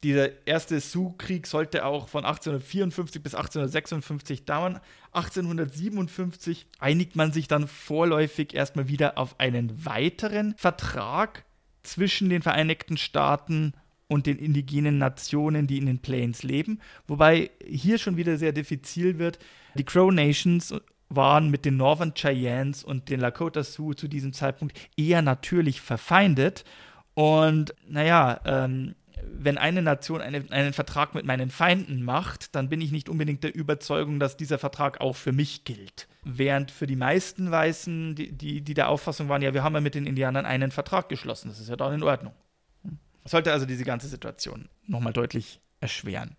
Dieser erste Sioux-Krieg sollte auch von 1854 bis 1856 dauern. 1857 einigt man sich dann vorläufig erstmal wieder auf einen weiteren Vertrag zwischen den Vereinigten Staaten und den indigenen Nationen, die in den Plains leben. Wobei hier schon wieder sehr diffizil wird. Die Crow Nations waren mit den Northern Cheyennes und den Lakota Sioux zu diesem Zeitpunkt eher natürlich verfeindet. Und naja, ähm, wenn eine Nation eine, einen Vertrag mit meinen Feinden macht, dann bin ich nicht unbedingt der Überzeugung, dass dieser Vertrag auch für mich gilt. Während für die meisten Weißen, die, die, die der Auffassung waren, ja, wir haben ja mit den Indianern einen Vertrag geschlossen, das ist ja dann in Ordnung. Hm. sollte also diese ganze Situation nochmal deutlich erschweren.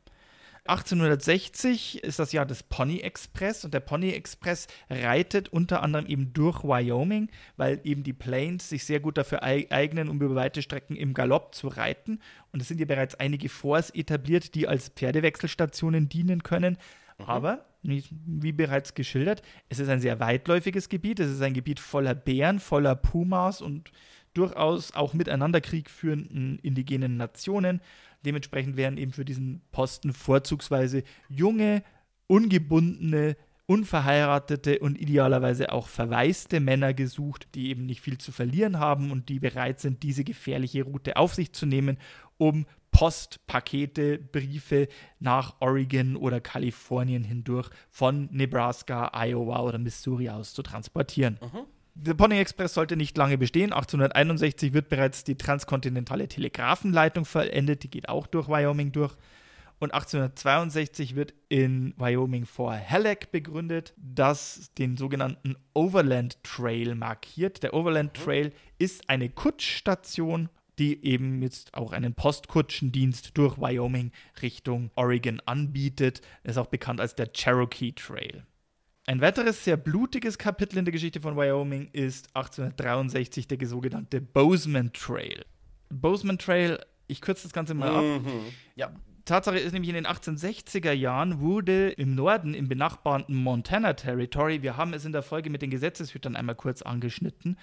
1860 ist das Jahr des Pony Express und der Pony Express reitet unter anderem eben durch Wyoming, weil eben die Plains sich sehr gut dafür eignen, um über weite Strecken im Galopp zu reiten. Und es sind ja bereits einige Forts etabliert, die als Pferdewechselstationen dienen können. Mhm. Aber wie bereits geschildert, es ist ein sehr weitläufiges Gebiet. Es ist ein Gebiet voller Bären, voller Pumas und durchaus auch miteinander Krieg führenden indigenen Nationen. Dementsprechend wären eben für diesen Posten vorzugsweise junge, ungebundene, unverheiratete und idealerweise auch verwaiste Männer gesucht, die eben nicht viel zu verlieren haben und die bereit sind, diese gefährliche Route auf sich zu nehmen, um Postpakete, Briefe nach Oregon oder Kalifornien hindurch von Nebraska, Iowa oder Missouri aus zu transportieren. Mhm. Der Pony Express sollte nicht lange bestehen. 1861 wird bereits die transkontinentale Telegrafenleitung vollendet. Die geht auch durch Wyoming durch. Und 1862 wird in Wyoming Fort Halleck begründet, das den sogenannten Overland Trail markiert. Der Overland mhm. Trail ist eine Kutschstation, die eben jetzt auch einen Postkutschendienst durch Wyoming Richtung Oregon anbietet. Er ist auch bekannt als der Cherokee Trail. Ein weiteres sehr blutiges Kapitel in der Geschichte von Wyoming ist 1863 der sogenannte Bozeman Trail. Bozeman Trail, ich kürze das Ganze mal ab. Mhm. Ja. Tatsache ist nämlich, in den 1860er Jahren wurde im Norden, im benachbarten Montana Territory, wir haben es in der Folge mit den Gesetzeshütern einmal kurz angeschnitten,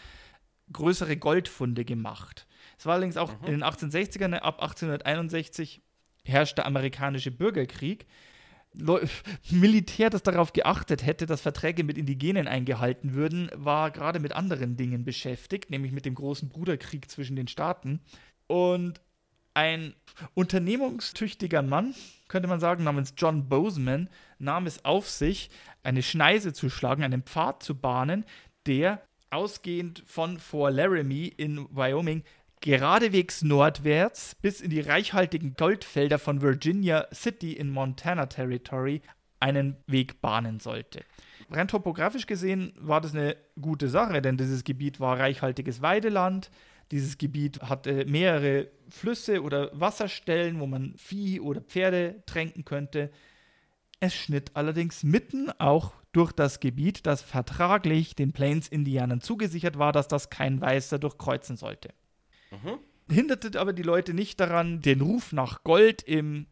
größere Goldfunde gemacht. Es war allerdings auch mhm. in den 1860ern, ab 1861 herrschte amerikanische Bürgerkrieg. Leu Militär, das darauf geachtet hätte, dass Verträge mit Indigenen eingehalten würden, war gerade mit anderen Dingen beschäftigt, nämlich mit dem großen Bruderkrieg zwischen den Staaten. Und ein unternehmungstüchtiger Mann, könnte man sagen, namens John Bozeman, nahm es auf sich, eine Schneise zu schlagen, einen Pfad zu bahnen, der ausgehend von Fort Laramie in Wyoming geradewegs nordwärts bis in die reichhaltigen Goldfelder von Virginia City in Montana Territory einen Weg bahnen sollte. Rein topografisch gesehen war das eine gute Sache, denn dieses Gebiet war reichhaltiges Weideland. Dieses Gebiet hatte mehrere Flüsse oder Wasserstellen, wo man Vieh oder Pferde tränken könnte. Es schnitt allerdings mitten auch durch das Gebiet, das vertraglich den Plains-Indianern zugesichert war, dass das kein Weißer durchkreuzen sollte. Mhm. Hinderte aber die Leute nicht daran, den Ruf nach Gold im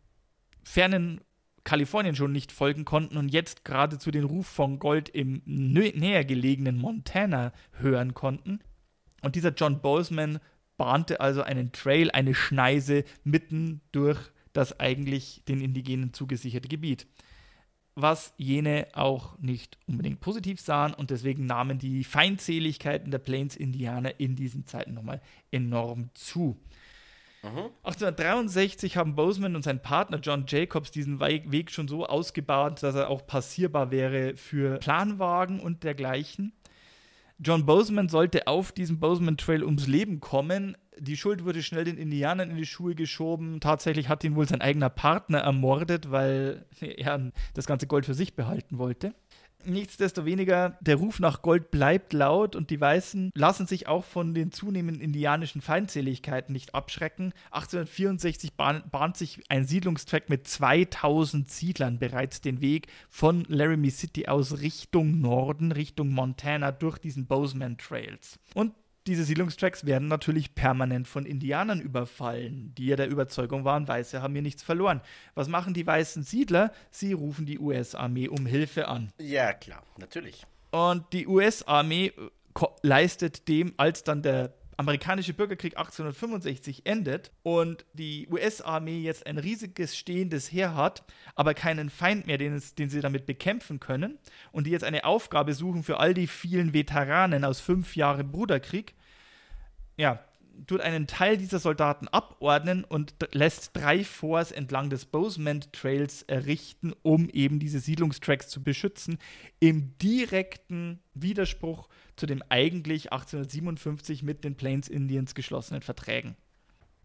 fernen Kalifornien schon nicht folgen konnten und jetzt geradezu den Ruf von Gold im nä näher gelegenen Montana hören konnten. Und dieser John Bozeman bahnte also einen Trail, eine Schneise mitten durch das eigentlich den Indigenen zugesicherte Gebiet was jene auch nicht unbedingt positiv sahen und deswegen nahmen die Feindseligkeiten der Plains-Indianer in diesen Zeiten nochmal enorm zu. Mhm. Aha. 1863 haben Bozeman und sein Partner John Jacobs diesen Weg schon so ausgebaut, dass er auch passierbar wäre für Planwagen und dergleichen. John Bozeman sollte auf diesem Bozeman Trail ums Leben kommen. Die Schuld wurde schnell den Indianern in die Schuhe geschoben. Tatsächlich hat ihn wohl sein eigener Partner ermordet, weil er das ganze Gold für sich behalten wollte. Nichtsdestoweniger, der Ruf nach Gold bleibt laut und die Weißen lassen sich auch von den zunehmenden indianischen Feindseligkeiten nicht abschrecken. 1864 bahn, bahnt sich ein Siedlungstrack mit 2000 Siedlern bereits den Weg von Laramie City aus Richtung Norden, Richtung Montana durch diesen Bozeman Trails. Und diese Siedlungstracks werden natürlich permanent von Indianern überfallen, die ja der Überzeugung waren, Weiße haben hier nichts verloren. Was machen die weißen Siedler? Sie rufen die US-Armee um Hilfe an. Ja, klar, natürlich. Und die US-Armee äh, leistet dem, als dann der amerikanische Bürgerkrieg 1865 endet und die US-Armee jetzt ein riesiges stehendes Heer hat, aber keinen Feind mehr, den, es, den, sie damit bekämpfen können und die jetzt eine Aufgabe suchen für all die vielen Veteranen aus fünf Jahren Bruderkrieg, ja, tut einen Teil dieser Soldaten abordnen und lässt drei Forts entlang des Bozeman Trails errichten, um eben diese Siedlungstracks zu beschützen, im direkten Widerspruch zu dem eigentlich 1857 mit den Plains Indians geschlossenen Verträgen.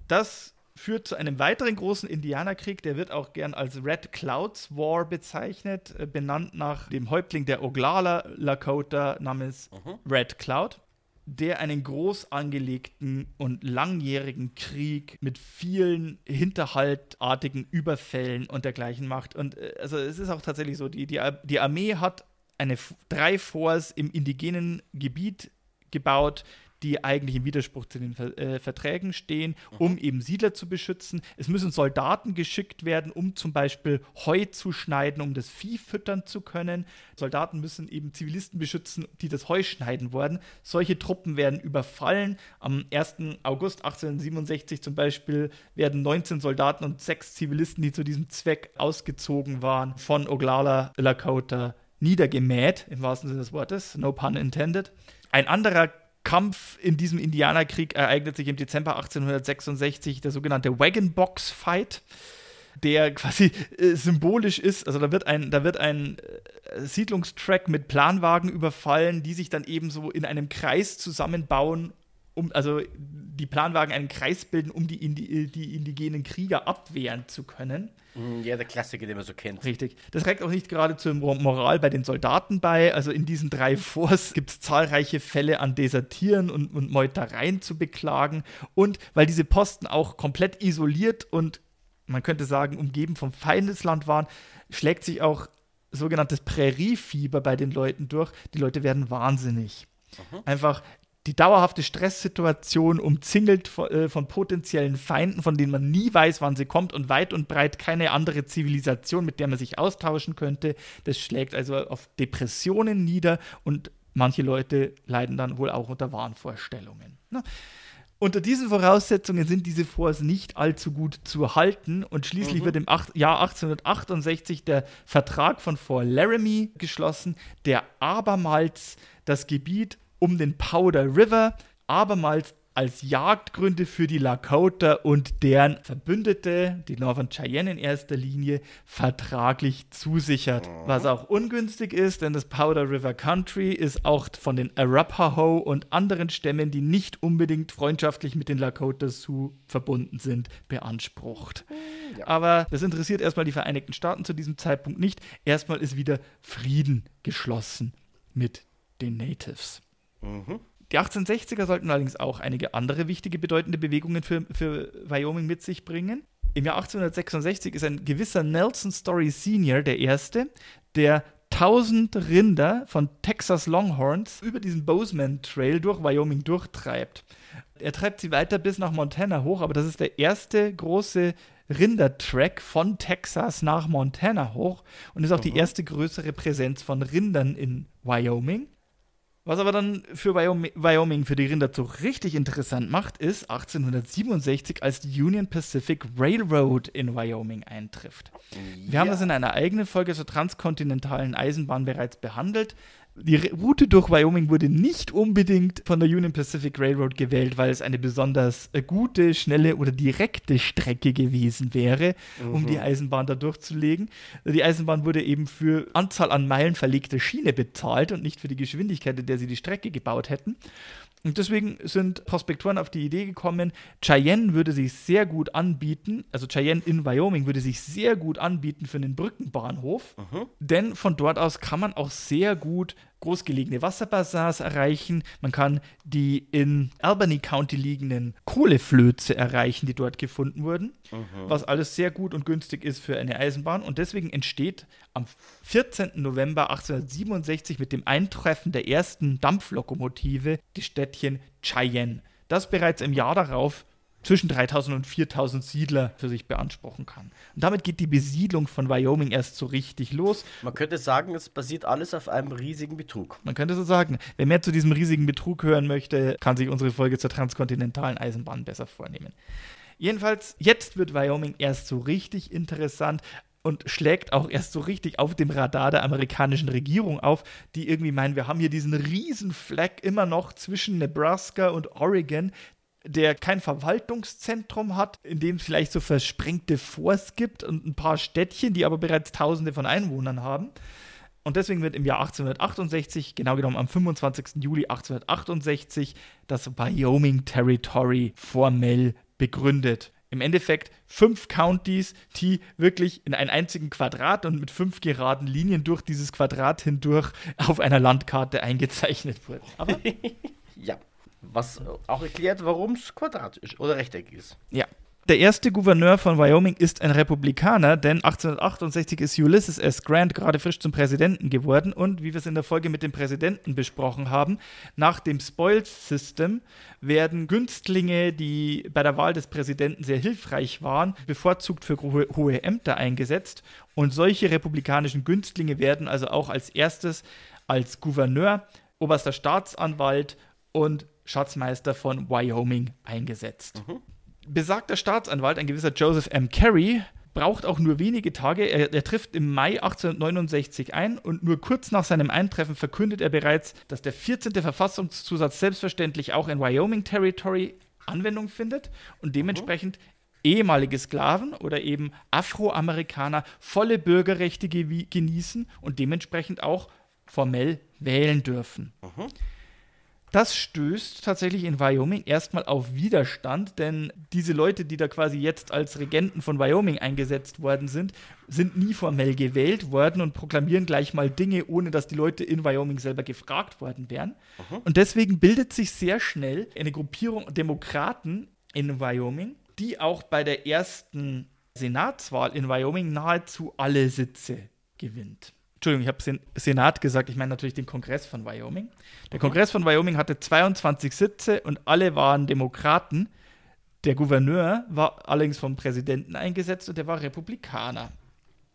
Das führt zu einem weiteren großen Indianerkrieg, der wird auch gern als Red Clouds War bezeichnet, äh, benannt nach dem Häuptling der Oglala Lakota namens mhm. Red Cloud der einen groß angelegten und langjährigen Krieg mit vielen hinterhaltartigen Überfällen und dergleichen macht. Und äh, also es ist auch tatsächlich so, die, die, die Armee hat eine drei Forts im indigenen Gebiet gebaut, die eigentlich im Widerspruch zu den Ver äh, Verträgen stehen, mhm. um eben Siedler zu beschützen. Es müssen Soldaten geschickt werden, um zum Beispiel Heu zu schneiden, um das Vieh füttern zu können. Soldaten müssen eben Zivilisten beschützen, die das Heu schneiden wollen. Solche Truppen werden überfallen. Am 1. August 1867 zum Beispiel werden 19 Soldaten und 6 Zivilisten, die zu diesem Zweck ausgezogen waren, von Oglala Lakota niedergemäht, im wahrsten Sinne des Wortes, no pun intended. Ein anderer Kampf in diesem Indianerkrieg ereignet sich im Dezember 1866 der sogenannte Wagon Box Fight, der quasi äh, symbolisch ist. Also da wird ein, da wird ein äh, Siedlungstrack mit Planwagen überfallen, die sich dann eben so in einem Kreis zusammenbauen um, also die Planwagen einen Kreis bilden, um die, Indi die indigenen Krieger abwehren zu können. Mhm, ja, der Klassiker, den man so kennt. Richtig. Das regt auch nicht gerade zur Moral bei den Soldaten bei. Also in diesen drei mhm. Forts gibt es zahlreiche Fälle an Desertieren und, und Meutereien zu beklagen. Und weil diese Posten auch komplett isoliert und man könnte sagen, umgeben vom Feindesland waren, schlägt sich auch sogenanntes Präriefieber bei den Leuten durch. Die Leute werden wahnsinnig. Mhm. Einfach die dauerhafte Stresssituation umzingelt von, äh, von, potenziellen Feinden, von denen man nie weiß, wann sie kommt und weit und breit keine andere Zivilisation, mit der man sich austauschen könnte. Das schlägt also auf Depressionen nieder und manche Leute leiden dann wohl auch unter Wahnvorstellungen. Ne? Unter diesen Voraussetzungen sind diese Forts nicht allzu gut zu halten und schließlich mhm. wird im Ach Jahr 1868 der Vertrag von Fort Laramie geschlossen, der abermals das Gebiet um den Powder River, abermals als Jagdgründe für die Lakota und deren Verbündete, die Northern Cheyenne in erster Linie, vertraglich zusichert. Mhm. Was auch ungünstig ist, denn das Powder River Country ist auch von den Arapaho und anderen Stämmen, die nicht unbedingt freundschaftlich mit den Lakota Sioux verbunden sind, beansprucht. Mhm, ja. Aber das interessiert erstmal die Vereinigten Staaten zu diesem Zeitpunkt nicht. Erstmal ist wieder Frieden geschlossen mit den Natives. Mhm. Die 1860er sollten allerdings auch einige andere wichtige, bedeutende Bewegungen für, für Wyoming mit sich bringen. Im Jahr 1866 ist ein gewisser Nelson Story Sr. der Erste, der 1000 Rinder von Texas Longhorns über diesen Bozeman Trail durch Wyoming durchtreibt. Er treibt sie weiter bis nach Montana hoch, aber das ist der erste große Rindertrack von Texas nach Montana hoch und ist auch mhm. die erste größere Präsenz von Rindern in Wyoming. Was aber dann für Wyoming für die Rinderzucht richtig interessant macht, ist 1867, als die Union Pacific Railroad in Wyoming eintrifft. Wir haben das in einer eigenen Folge zur transkontinentalen Eisenbahn bereits behandelt, die Route durch Wyoming wurde nicht unbedingt von der Union Pacific Railroad gewählt, weil es eine besonders äh, gute, schnelle oder direkte Strecke gewesen wäre, mhm. um die mhm. Eisenbahn da durchzulegen. Die Eisenbahn wurde eben für Anzahl an Meilen verlegter Schiene bezahlt und nicht für die Geschwindigkeit, in der sie die Strecke gebaut hätten. Und deswegen sind Prospektoren auf die Idee gekommen, Cheyenne würde sich sehr gut anbieten, also Cheyenne in Wyoming würde sich sehr gut anbieten für einen Brückenbahnhof, Aha. Mhm. denn von dort aus kann man auch sehr gut großgelegene Wasserbassins erreichen. Man kann die in Albany County liegenden Kohleflöze erreichen, die dort gefunden wurden, mhm. was alles sehr gut und günstig ist für eine Eisenbahn. Und deswegen entsteht am 14. November 1867 mit dem Eintreffen der ersten Dampflokomotive das Städtchen Cheyenne, das bereits im Jahr darauf zwischen 3000 und 4000 Siedler für sich beanspruchen kann. Und damit geht die Besiedlung von Wyoming erst so richtig los. Man könnte sagen, es basiert alles auf einem riesigen Betrug. Man könnte so sagen. Wer mehr zu diesem riesigen Betrug hören möchte, kann sich unsere Folge zur transkontinentalen Eisenbahn besser vornehmen. Jedenfalls, jetzt wird Wyoming erst so richtig interessant, und schlägt auch erst so richtig auf dem Radar der amerikanischen Regierung auf, die irgendwie meinen, wir haben hier diesen riesen Fleck immer noch zwischen Nebraska und Oregon, der kein Verwaltungszentrum hat, in dem es vielleicht so versprengte Forts gibt und ein paar Städtchen, die aber bereits Tausende von Einwohnern haben. Und deswegen wird im Jahr 1868, genau genommen am 25. Juli 1868, das Wyoming Territory formell begründet. Im Endeffekt fünf Counties, die wirklich in einem einzigen Quadrat und mit fünf geraden Linien durch dieses Quadrat hindurch auf einer Landkarte eingezeichnet wurden. Aber ja. Was auch erklärt, warum es quadratisch oder rechteckig ist. Ja. Der erste Gouverneur von Wyoming ist ein Republikaner, denn 1868 ist Ulysses S. Grant gerade frisch zum Präsidenten geworden und wie wir es in der Folge mit dem Präsidenten besprochen haben, nach dem Spoils System werden Günstlinge, die bei der Wahl des Präsidenten sehr hilfreich waren, bevorzugt für hohe Ämter eingesetzt und solche republikanischen Günstlinge werden also auch als erstes als Gouverneur, oberster Staatsanwalt und Schatzmeister von Wyoming eingesetzt. Mhm. Besagter Staatsanwalt, ein gewisser Joseph M. Carey, braucht auch nur wenige Tage. Er, er, trifft im Mai 1869 ein und nur kurz nach seinem Eintreffen verkündet er bereits, dass der 14. Verfassungszusatz selbstverständlich auch in Wyoming Territory Anwendung findet und mhm. dementsprechend mhm. ehemalige Sklaven oder eben Afroamerikaner volle Bürgerrechte genießen und dementsprechend auch formell wählen dürfen. Mhm. Das stößt tatsächlich in Wyoming erstmal auf Widerstand, denn diese Leute, die da quasi jetzt als Regenten von Wyoming eingesetzt worden sind, sind nie formell gewählt worden und proklamieren gleich mal Dinge, ohne dass die Leute in Wyoming selber gefragt worden wären. Aha. Und deswegen bildet sich sehr schnell eine Gruppierung Demokraten in Wyoming, die auch bei der ersten Senatswahl in Wyoming nahezu alle Sitze gewinnt. Entschuldigung, ich habe Senat gesagt, ich meine natürlich den Kongress von Wyoming. Der Kongress von Wyoming hatte 22 Sitze und alle waren Demokraten. Der Gouverneur war allerdings vom Präsidenten eingesetzt und der war Republikaner.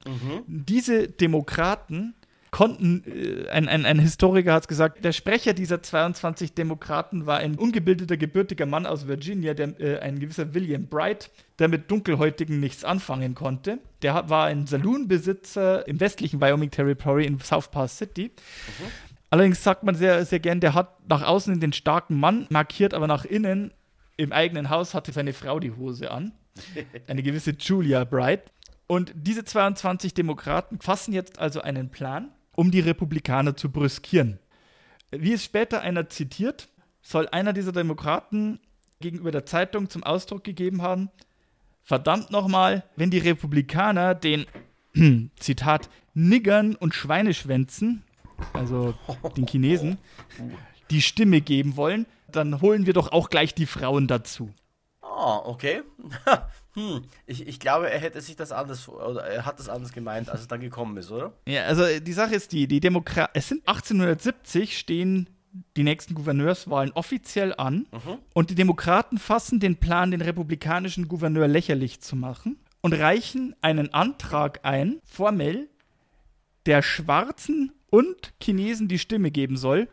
Mhm. Diese Demokraten konnten, äh, ein, ein, ein Historiker hat gesagt, der Sprecher dieser 22 Demokraten war ein ungebildeter, gebürtiger Mann aus Virginia, der, äh, ein gewisser William Bright, der mit Dunkelhäutigen nichts anfangen konnte. Der war ein Saloonbesitzer im westlichen Wyoming Territory in South Pass City. Okay. Mhm. Allerdings sagt man sehr, sehr gern, der hat nach außen den starken Mann markiert, aber nach innen im eigenen Haus hatte seine Frau die Hose an. Eine gewisse Julia Bright. Und diese 22 Demokraten fassen jetzt also einen Plan, um die Republikaner zu brüskieren. Wie es später einer zitiert, soll einer dieser Demokraten gegenüber der Zeitung zum Ausdruck gegeben haben, verdammt nochmal, wenn die Republikaner den, Zitat, Niggern und Schweineschwänzen, also den Chinesen, die Stimme geben wollen, dann holen wir doch auch gleich die Frauen dazu. Ah, okay. hm. ich, ich glaube, er hätte sich das anders oder er hat das anders gemeint, als es dann gekommen ist, oder? Ja, also äh, die Sache ist die, die Demokraten, es sind 1870 stehen die nächsten Gouverneurswahlen offiziell an mhm. und die Demokraten fassen den Plan, den republikanischen Gouverneur lächerlich zu machen und reichen einen Antrag ein, formell, der Schwarzen und Chinesen die Stimme geben soll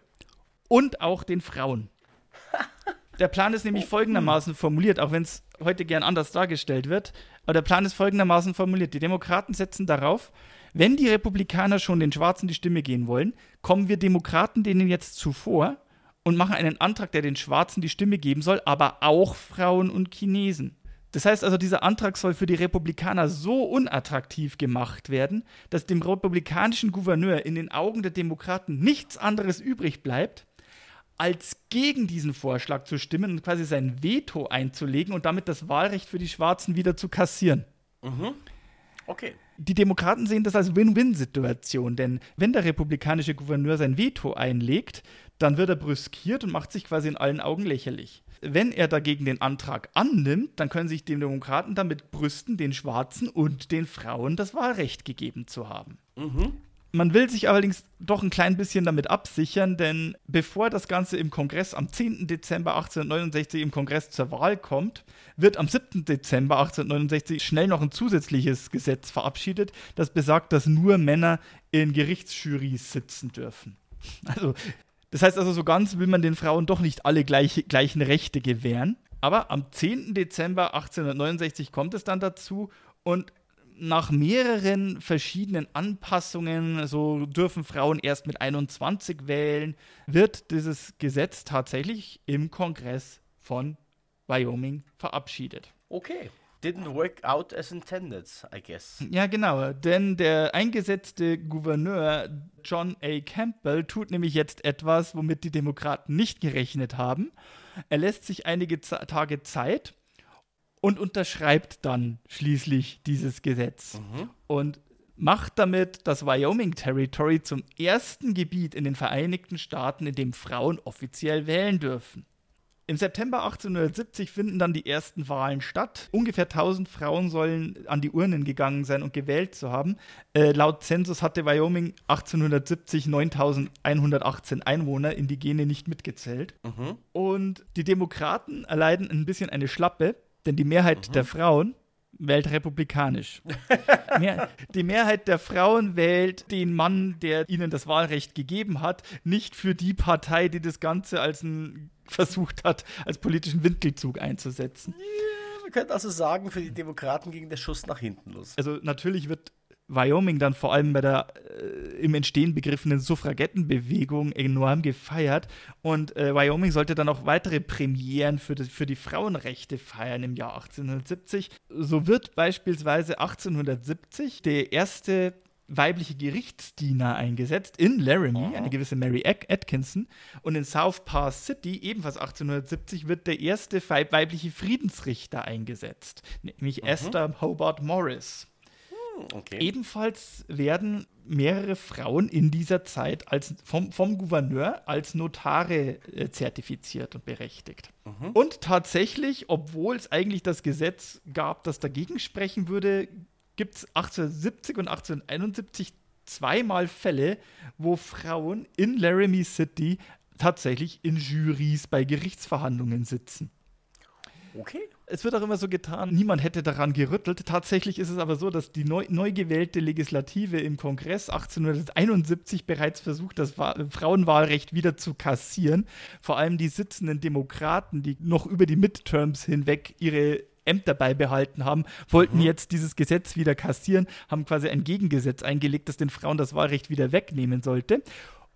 und auch den Frauen. Der Plan ist nämlich folgendermaßen formuliert, auch wenn es heute gern anders dargestellt wird. Aber der Plan ist folgendermaßen formuliert. Die Demokraten setzen darauf, wenn die Republikaner schon den Schwarzen die Stimme gehen wollen, kommen wir Demokraten denen jetzt zuvor und machen einen Antrag, der den Schwarzen die Stimme geben soll, aber auch Frauen und Chinesen. Das heißt also, dieser Antrag soll für die Republikaner so unattraktiv gemacht werden, dass dem republikanischen Gouverneur in den Augen der Demokraten nichts anderes übrig bleibt, als gegen diesen Vorschlag zu stimmen und quasi sein Veto einzulegen und damit das Wahlrecht für die Schwarzen wieder zu kassieren. Mhm. Okay. Die Demokraten sehen das als Win-Win-Situation, denn wenn der republikanische Gouverneur sein Veto einlegt, dann wird er brüskiert und macht sich quasi in allen Augen lächerlich. Wenn er dagegen den Antrag annimmt, dann können sich die Demokraten damit brüsten, den Schwarzen und den Frauen das Wahlrecht gegeben zu haben. Mhm. Man will sich allerdings doch ein klein bisschen damit absichern, denn bevor das Ganze im Kongress am 10. Dezember 1869 im Kongress zur Wahl kommt, wird am 7. Dezember 1869 schnell noch ein zusätzliches Gesetz verabschiedet, das besagt, dass nur Männer in Gerichtsjuries sitzen dürfen. Also, das heißt also, so ganz will man den Frauen doch nicht alle gleiche, gleichen Rechte gewähren. Aber am 10. Dezember 1869 kommt es dann dazu und nach mehreren verschiedenen Anpassungen, so dürfen Frauen erst mit 21 wählen, wird dieses Gesetz tatsächlich im Kongress von Wyoming verabschiedet. Okay. Didn't work out as intended, I guess. Ja, genau. Denn der eingesetzte Gouverneur John A. Campbell tut nämlich jetzt etwas, womit die Demokraten nicht gerechnet haben. Er lässt sich einige Z Tage Zeit und unterschreibt dann schließlich dieses Gesetz mhm. und macht damit das Wyoming Territory zum ersten Gebiet in den Vereinigten Staaten, in dem Frauen offiziell wählen dürfen. Im September 1870 finden dann die ersten Wahlen statt. Ungefähr 1000 Frauen sollen an die Urnen gegangen sein und gewählt zu haben. Äh, laut Zensus hatte Wyoming 1870 9118 Einwohner, Indigene nicht mitgezählt. Mhm. Und die Demokraten erleiden ein bisschen eine Schlappe. Denn die Mehrheit mhm. der Frauen wählt republikanisch. die Mehrheit der Frauen wählt den Mann, der ihnen das Wahlrecht gegeben hat, nicht für die Partei, die das Ganze als ein, versucht hat, als politischen Winkelzug einzusetzen. Ja, man könnte also sagen, für die Demokraten ging der Schuss nach hinten los. Also natürlich wird Wyoming dann vor allem bei der äh, im Entstehen begriffenen Suffragettenbewegung enorm gefeiert. Und äh, Wyoming sollte dann auch weitere Premieren für die, für die Frauenrechte feiern im Jahr 1870. So wird beispielsweise 1870 der erste weibliche Gerichtsdiener eingesetzt in Laramie, oh. eine gewisse Mary Atkinson. Und in South Pass City, ebenfalls 1870, wird der erste weibliche Friedensrichter eingesetzt, nämlich mhm. Esther Hobart Morris. Okay. Ebenfalls werden mehrere Frauen in dieser Zeit als, vom, vom Gouverneur als Notare äh, zertifiziert und berechtigt. Mhm. Und tatsächlich, obwohl es eigentlich das Gesetz gab, das dagegen sprechen würde, gibt es 1870 und 1871 zweimal Fälle, wo Frauen in Laramie City tatsächlich in Juries bei Gerichtsverhandlungen sitzen. Okay. Es wird auch immer so getan, niemand hätte daran gerüttelt. Tatsächlich ist es aber so, dass die neu, neu gewählte Legislative im Kongress 1871 bereits versucht, das Wa Frauenwahlrecht wieder zu kassieren. Vor allem die sitzenden Demokraten, die noch über die Midterms hinweg ihre Ämter beibehalten haben, wollten mhm. jetzt dieses Gesetz wieder kassieren, haben quasi ein Gegengesetz eingelegt, das den Frauen das Wahlrecht wieder wegnehmen sollte.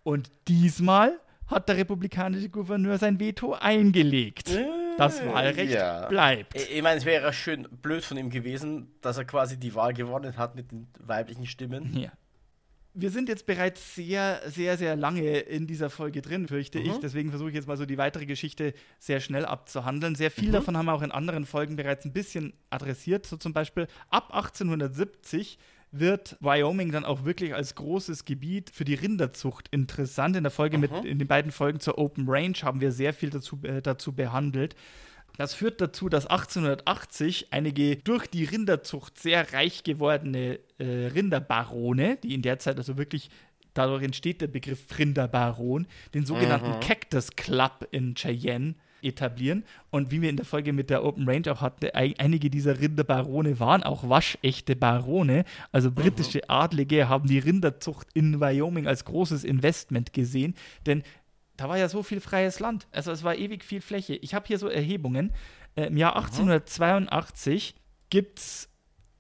Und diesmal hat der republikanische Gouverneur sein Veto eingelegt. Mhm das äh, Wahlrecht ja. bleibt. Ich meine, es wäre schön blöd von ihm gewesen, dass er quasi die Wahl gewonnen hat mit den weiblichen Stimmen. Ja. Wir sind jetzt bereits sehr, sehr, sehr lange in dieser Folge drin, fürchte mhm. ich. Deswegen versuche ich jetzt mal so die weitere Geschichte sehr schnell abzuhandeln. Sehr viel mhm. davon haben wir auch in anderen Folgen bereits ein bisschen adressiert. So zum Beispiel ab 1870 wird Wyoming dann auch wirklich als großes Gebiet für die Rinderzucht interessant. In der Folge Aha. mit, mhm. in den beiden Folgen zur Open Range haben wir sehr viel dazu, äh, dazu behandelt. Das führt dazu, dass 1880 einige durch die Rinderzucht sehr reich gewordene äh, Rinderbarone, die in der Zeit also wirklich dadurch entsteht der Begriff Rinderbaron, den sogenannten mhm. Cactus Club in Cheyenne etablieren. Und wie wir in der Folge mit der Open Range auch hatten, einige dieser Rinderbarone waren auch waschechte Barone. Also britische mhm. Adlige haben die Rinderzucht in Wyoming als großes Investment gesehen, denn da war ja so viel freies Land. Also es war ewig viel Fläche. Ich habe hier so Erhebungen. Äh, Im Jahr 1882 gibt es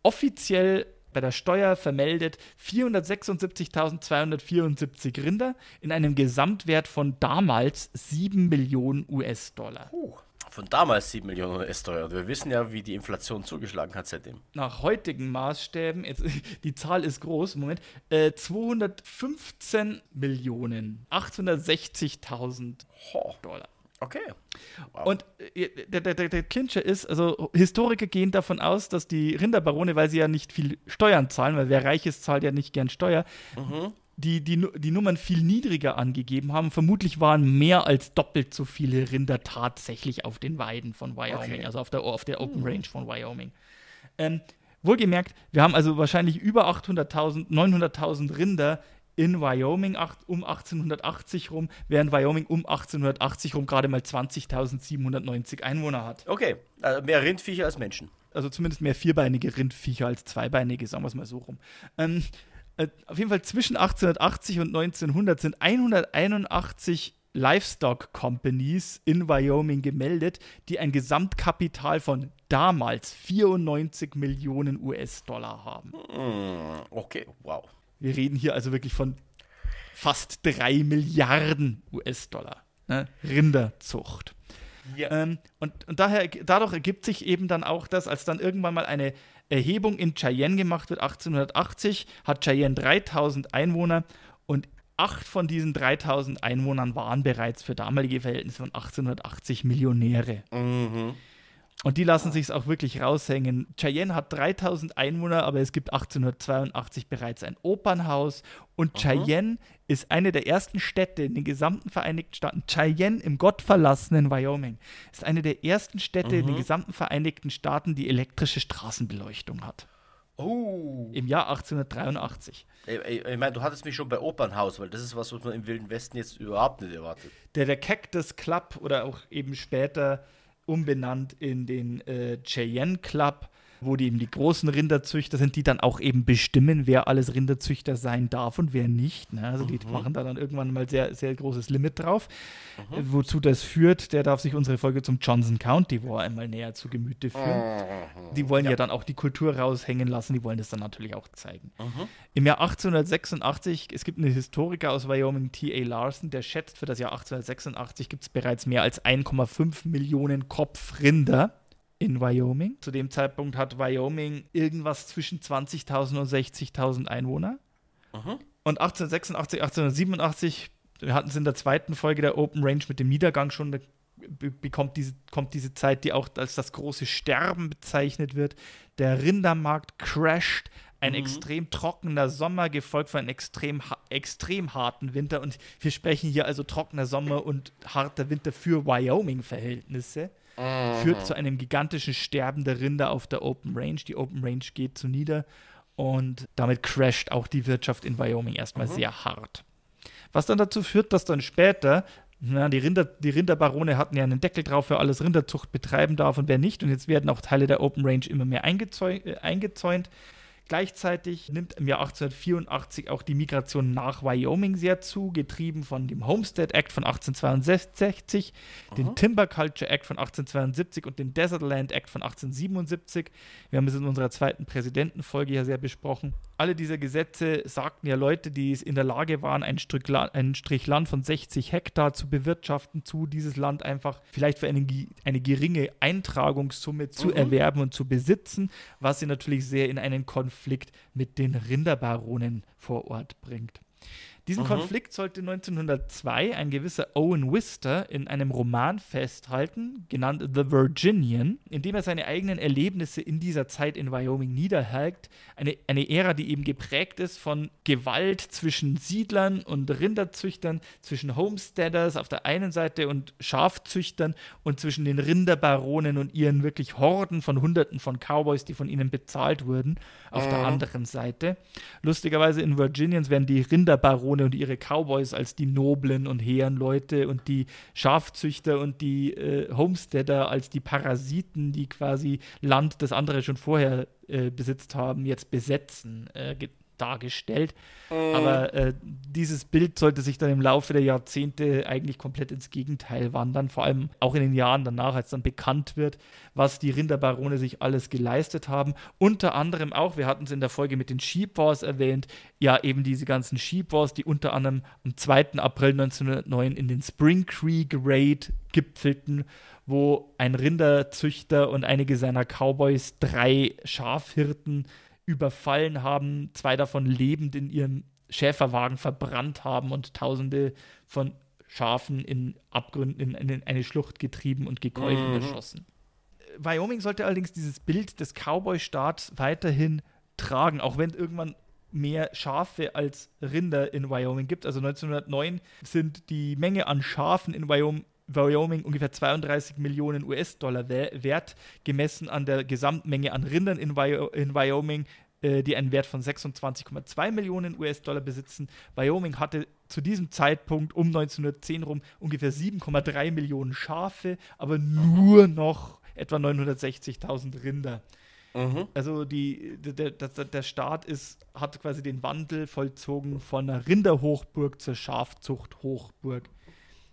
offiziell bei der Steuer vermeldet 476.274 Rinder in einem Gesamtwert von damals 7 Millionen US-Dollar. Oh, von damals 7 Millionen US-Dollar. Wir wissen ja, wie die Inflation zugeschlagen hat seitdem. Nach heutigen Maßstäben, jetzt, die Zahl ist groß, Moment, äh, 215 Millionen 860.000 Dollar. Okay. Wow. Und äh, der, der, der Clincher ist, also Historiker gehen davon aus, dass die Rinderbarone, weil sie ja nicht viel Steuern zahlen, weil wer reich ist, zahlt ja nicht gern Steuer, mhm. die, die, die Nummern viel niedriger angegeben haben. Vermutlich waren mehr als doppelt so viele Rinder tatsächlich auf den Weiden von Wyoming, okay. also auf der, auf der Open mhm. Range von Wyoming. Ähm, wohlgemerkt, wir haben also wahrscheinlich über 800.000, 900.000 Rinder in Wyoming um 1880 rum, während Wyoming um 1880 rum gerade mal 20.790 Einwohner hat. Okay, also mehr Rindviecher als Menschen. Also zumindest mehr vierbeinige Rindviecher als zweibeinige, sagen wir es mal so rum. Ähm, äh, auf jeden Fall zwischen 1880 und 1900 sind 181 Livestock Companies in Wyoming gemeldet, die ein Gesamtkapital von damals 94 Millionen US-Dollar haben. Hm, okay, wow. Wir reden hier also wirklich von fast drei Milliarden US-Dollar. Ne? Rinderzucht. Ja. Ähm, und, und daher, dadurch ergibt sich eben dann auch das, als dann irgendwann mal eine Erhebung in Cheyenne gemacht wird, 1880, hat Cheyenne 3000 Einwohner und acht von diesen 3000 Einwohnern waren bereits für damalige Verhältnisse von 1880 Millionäre. Mhm. Und die lassen sich es auch wirklich raushängen. Cheyenne hat 3000 Einwohner, aber es gibt 1882 bereits ein Opernhaus. Und Aha. Cheyenne ist eine der ersten Städte in den gesamten Vereinigten Staaten. Cheyenne im gottverlassenen Wyoming ist eine der ersten Städte Aha. in den mhm. gesamten Vereinigten Staaten, die elektrische Straßenbeleuchtung hat. Oh. Im Jahr 1883. Ich, ich meine, du hattest mich schon bei Opernhaus, weil das ist was, was man im Wilden Westen jetzt überhaupt nicht erwartet. Der, der Cactus Club oder auch eben später umbenannt in den äh, Cheyenne Club wo die eben die großen Rinderzüchter sind, die dann auch eben bestimmen, wer alles Rinderzüchter sein darf und wer nicht. Ne? Also die mhm. machen da dann irgendwann mal sehr, sehr großes Limit drauf. Mhm. Äh, wozu das führt, der darf sich unsere Folge zum Johnson County War einmal näher zu Gemüte führen. Mhm. Die wollen ja. ja. dann auch die Kultur raushängen lassen, die wollen das dann natürlich auch zeigen. Mhm. Im Jahr 1886, es gibt einen Historiker aus Wyoming, T.A. Larson, der schätzt für das Jahr 1886 gibt es bereits mehr als 1,5 Millionen Kopfrinder in Wyoming. Zu dem Zeitpunkt hat Wyoming irgendwas zwischen 20.000 und 60.000 Einwohner. Aha. Und 1886, 1887, wir hatten es in der zweiten Folge der Open Range mit dem Niedergang schon, bekommt diese, kommt diese Zeit, die auch als das große Sterben bezeichnet wird. Der Rindermarkt crasht, ein mhm. extrem trockener Sommer, gefolgt von einem extrem, extrem harten Winter. Und wir sprechen hier also trockener Sommer und harter Winter für Wyoming-Verhältnisse mhm. führt zu mhm. einem gigantischen Sterben der Rinder auf der Open Range. Die Open Range geht zu nieder und damit crasht auch die Wirtschaft in Wyoming erstmal mhm. sehr hart. Was dann dazu führt, dass dann später na, die, Rinder, die Rinderbarone hatten ja einen Deckel drauf, wer alles Rinderzucht betreiben darf und wer nicht. Und jetzt werden auch Teile der Open Range immer mehr eingezäunt. Äh, eingezäunt. Gleichzeitig nimmt im Jahr 1884 auch die Migration nach Wyoming sehr zu, getrieben von dem Homestead Act von 1862, Aha. den Timber Culture Act von 1872 und dem Desert Land Act von 1877. Wir haben es in unserer zweiten Präsidentenfolge ja sehr besprochen alle diese Gesetze sagten ja Leute, die es in der Lage waren, ein, Strick, ein Strich Land von 60 Hektar zu bewirtschaften, zu dieses Land einfach vielleicht für eine, eine geringe Eintragungssumme zu mhm. erwerben und zu besitzen, was sie natürlich sehr in einen Konflikt mit den Rinderbaronen vor Ort bringt. Diesen mhm. Konflikt sollte 1902 ein gewisser Owen Wister in einem Roman festhalten, genannt The Virginian, in dem er seine eigenen Erlebnisse in dieser Zeit in Wyoming niederhält. Eine, eine Ära, die eben geprägt ist von Gewalt zwischen Siedlern und Rinderzüchtern, zwischen Homesteaders auf der einen Seite und Schafzüchtern und zwischen den Rinderbaronen und ihren wirklich Horden von Hunderten von Cowboys, die von ihnen bezahlt wurden, auf mhm. der anderen Seite. Lustigerweise in Virginians werden die Rinderbaronen Mormone und ihre Cowboys als die noblen und hehren Leute und die Schafzüchter und die äh, Homesteader als die Parasiten, die quasi Land, das andere schon vorher äh, besitzt haben, jetzt besetzen. Äh, dargestellt. Äh. Aber äh, dieses Bild sollte sich dann im Laufe der Jahrzehnte eigentlich komplett ins Gegenteil wandern, vor allem auch in den Jahren danach, als dann bekannt wird, was die Rinderbarone sich alles geleistet haben. Unter anderem auch, wir hatten es in der Folge mit den Sheep Wars erwähnt, ja eben diese ganzen Sheep Wars, die unter anderem am 2. April 1909 in den Spring Creek Raid gipfelten, wo ein Rinderzüchter und einige seiner Cowboys drei Schafhirten überfallen haben, zwei davon lebend in ihrem Schäferwagen verbrannt haben und Tausende von Schafen in Abgründen, in, in eine Schlucht getrieben und gekeucht mhm. erschossen. Wyoming sollte allerdings dieses Bild des Cowboy-Staats weiterhin tragen, auch wenn irgendwann mehr Schafe als Rinder in Wyoming gibt. Also 1909 sind die Menge an Schafen in Wyoming Wyoming ungefähr 32 Millionen US-Dollar wert, gemessen an der Gesamtmenge an Rindern in, Wyoming, äh, die einen Wert von 26,2 Millionen US-Dollar besitzen. Wyoming hatte zu diesem Zeitpunkt um 1910 rum ungefähr 7,3 Millionen Schafe, aber nur noch etwa 960.000 Rinder. Mhm. Also die, der, der, der Staat ist, hat quasi den Wandel vollzogen von einer Rinderhochburg zur Schafzuchthochburg.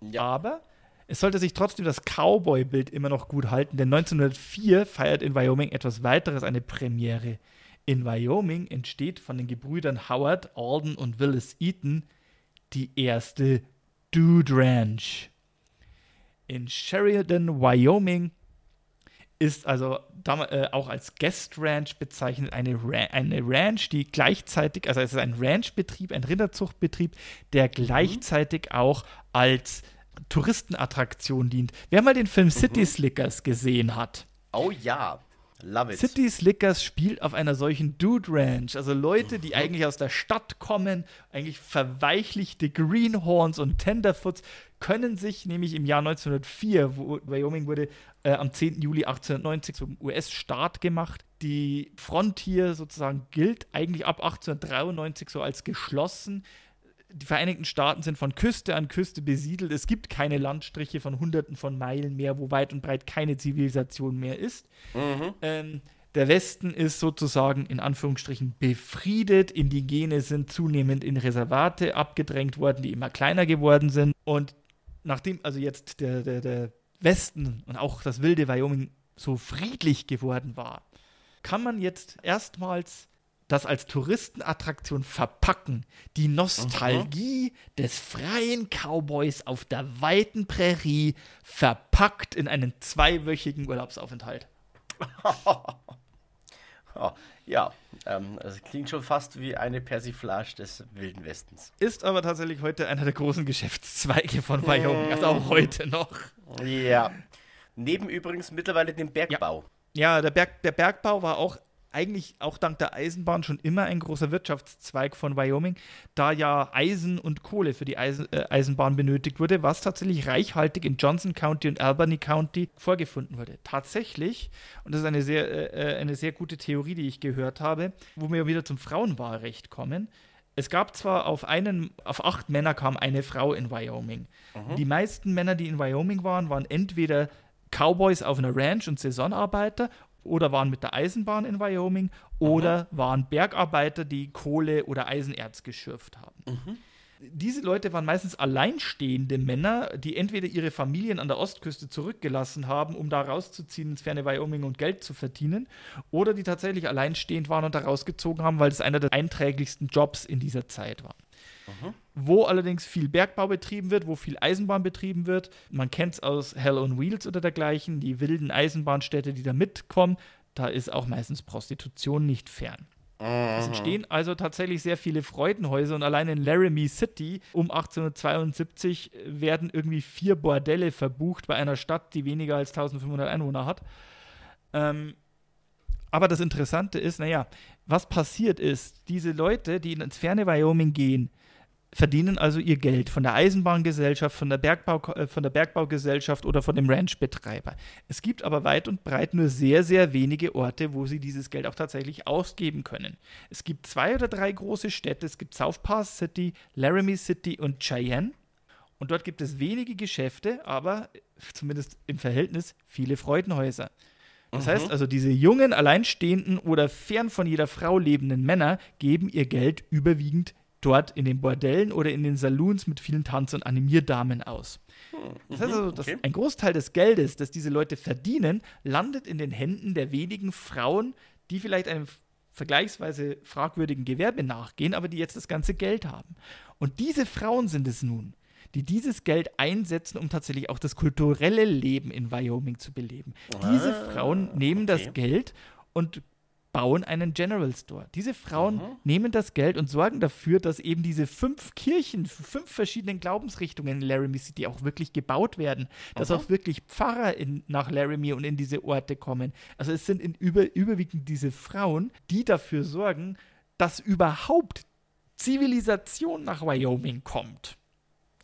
Ja. Aber es sollte sich trotzdem das Cowboy-Bild immer noch gut halten, denn 1904 feiert in Wyoming etwas weiteres eine Premiere. In Wyoming entsteht von den Gebrüdern Howard, Alden und Willis Eaton die erste Dude Ranch. In Sheridan, Wyoming ist also äh, auch als Guest Ranch bezeichnet eine, Ra eine Ranch, die gleichzeitig, also es ist ein Ranchbetrieb, ein Rinderzuchtbetrieb, der mhm. gleichzeitig auch als Touristenattraktion dient. Wer mal den Film mhm. City Slickers gesehen hat. Oh ja. Love it. City Slickers spielt auf einer solchen Dude Ranch. Also Leute, die mhm. eigentlich aus der Stadt kommen, eigentlich verweichlichte Greenhorns und Tenderfoots, können sich nämlich im Jahr 1904, wo Wyoming wurde äh, am 10. Juli 1890 zum US-Staat gemacht, die Frontier sozusagen gilt eigentlich ab 1893 so als geschlossen die Vereinigten Staaten sind von Küste an Küste besiedelt. Es gibt keine Landstriche von Hunderten von Meilen mehr, wo weit und breit keine Zivilisation mehr ist. Mhm. Ähm, der Westen ist sozusagen in Anführungsstrichen befriedet. Indigene sind zunehmend in Reservate abgedrängt worden, die immer kleiner geworden sind. Und nachdem also jetzt der, der, der Westen und auch das wilde Wyoming so friedlich geworden war, kann man jetzt erstmals das als Touristenattraktion verpacken, die Nostalgie Aha. Mhm. des freien Cowboys auf der weiten Prärie verpackt in einen zweiwöchigen Urlaubsaufenthalt. Oh, ja, ähm, klingt schon fast wie eine Persiflage des Wilden Westens. Ist aber tatsächlich heute einer der großen Geschäftszweige von Wyoming, mhm. also auch heute noch. Ja. Neben übrigens mittlerweile dem Bergbau. Ja. Ja, der, Berg, der Bergbau war auch eigentlich auch dank der Eisenbahn schon immer ein großer Wirtschaftszweig von Wyoming, da ja Eisen und Kohle für die Eisen, äh, Eisenbahn benötigt wurde, was tatsächlich reichhaltig in Johnson County und Albany County vorgefunden wurde. Tatsächlich, und das ist eine sehr, äh, äh, eine sehr gute Theorie, die ich gehört habe, wo wir wieder zum Frauenwahlrecht kommen. Es gab zwar auf einen, auf acht Männer kam eine Frau in Wyoming. Mhm. Die meisten Männer, die in Wyoming waren, waren entweder Cowboys auf einer Ranch und Saisonarbeiter oder waren mit der Eisenbahn in Wyoming oder mhm. waren Bergarbeiter, die Kohle oder Eisenerz geschürft haben. Mhm. Diese Leute waren meistens alleinstehende Männer, die entweder ihre Familien an der Ostküste zurückgelassen haben, um da rauszuziehen ins ferne Wyoming und Geld zu verdienen, oder die tatsächlich alleinstehend waren und da rausgezogen haben, weil es einer der einträglichsten Jobs in dieser Zeit war. Aha. Mhm. wo allerdings viel Bergbau betrieben wird, wo viel Eisenbahn betrieben wird. Man kennt es aus Hell on Wheels oder dergleichen, die wilden Eisenbahnstädte, die da mitkommen. Da ist auch meistens Prostitution nicht fern. Aha. Es mhm. entstehen also tatsächlich sehr viele Freudenhäuser und allein in Laramie City um 1872 werden irgendwie vier Bordelle verbucht bei einer Stadt, die weniger als 1500 Einwohner hat. Ähm, aber das Interessante ist, naja, was passiert ist, diese Leute, die ins ferne Wyoming gehen, verdienen also ihr Geld von der Eisenbahngesellschaft, von der, Bergbau, äh, von der Bergbaugesellschaft oder von dem Ranchbetreiber. Es gibt aber weit und breit nur sehr, sehr wenige Orte, wo sie dieses Geld auch tatsächlich ausgeben können. Es gibt zwei oder drei große Städte. Es gibt South Pass City, Laramie City und Cheyenne. Und dort gibt es wenige Geschäfte, aber äh, zumindest im Verhältnis viele Freudenhäuser. Das mhm. heißt also, diese jungen, alleinstehenden oder fern von jeder Frau lebenden Männer geben ihr Geld überwiegend dort in den Bordellen oder in den Saloons mit vielen Tanz- und Animierdamen aus. Hm, das heißt also, okay. ein Großteil des Geldes, das diese Leute verdienen, landet in den Händen der wenigen Frauen, die vielleicht einem vergleichsweise fragwürdigen Gewerbe nachgehen, aber die jetzt das ganze Geld haben. Und diese Frauen sind es nun, die dieses Geld einsetzen, um tatsächlich auch das kulturelle Leben in Wyoming zu beleben. Ah, Diese Frauen nehmen okay. das Geld und bauen einen General Store. Diese Frauen mhm. nehmen das Geld und sorgen dafür, dass eben diese fünf Kirchen, fünf verschiedenen Glaubensrichtungen in Laramie City auch wirklich gebaut werden, dass mhm. auch wirklich Pfarrer in, nach Laramie und in diese Orte kommen. Also es sind über, überwiegend diese Frauen, die dafür sorgen, dass überhaupt Zivilisation nach Wyoming kommt.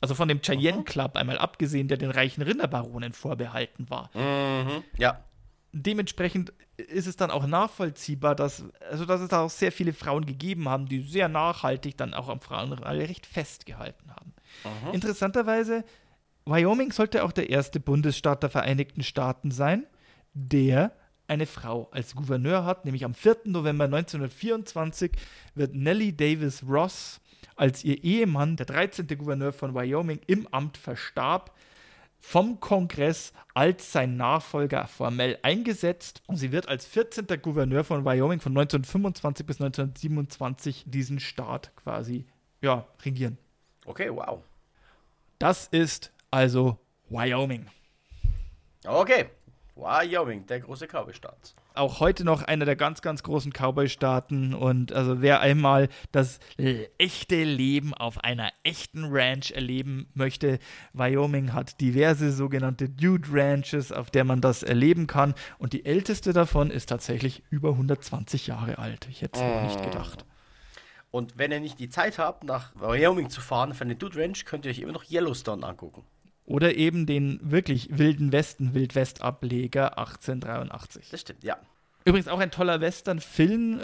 Also von dem Cheyenne mhm. Club einmal abgesehen, der den reichen Rinderbaronen vorbehalten war. Mhm. Ja dementsprechend ist es dann auch nachvollziehbar, dass, also dass es da auch sehr viele Frauen gegeben haben, die sehr nachhaltig dann auch am Frauenrecht festgehalten haben. Aha. Interessanterweise, Wyoming sollte auch der erste Bundesstaat der Vereinigten Staaten sein, der eine Frau als Gouverneur hat, nämlich am 4. November 1924 wird Nellie Davis Ross als ihr Ehemann, der 13. Gouverneur von Wyoming, im Amt verstarb vom Kongress als sein Nachfolger formell eingesetzt und sie wird als 14. Gouverneur von Wyoming von 1925 bis 1927 diesen Staat quasi ja, regieren. Okay, wow. Das ist also Wyoming. Okay, Wyoming, der große Cowboy-Staat auch heute noch einer der ganz, ganz großen Cowboy-Staaten. Und also wer einmal das echte Leben auf einer echten Ranch erleben möchte, Wyoming hat diverse sogenannte Dude Ranches, auf der man das erleben kann. Und die älteste davon ist tatsächlich über 120 Jahre alt. Ich hätte es mm. nicht äh. gedacht. Und wenn ihr nicht die Zeit habt, nach Wyoming zu fahren für eine Dude Ranch, könnt ihr euch immer noch Yellowstone angucken. Oder eben den wirklich wilden Westen, Wildwest-Ableger 1883. Das stimmt, ja. Übrigens auch ein toller Western-Film,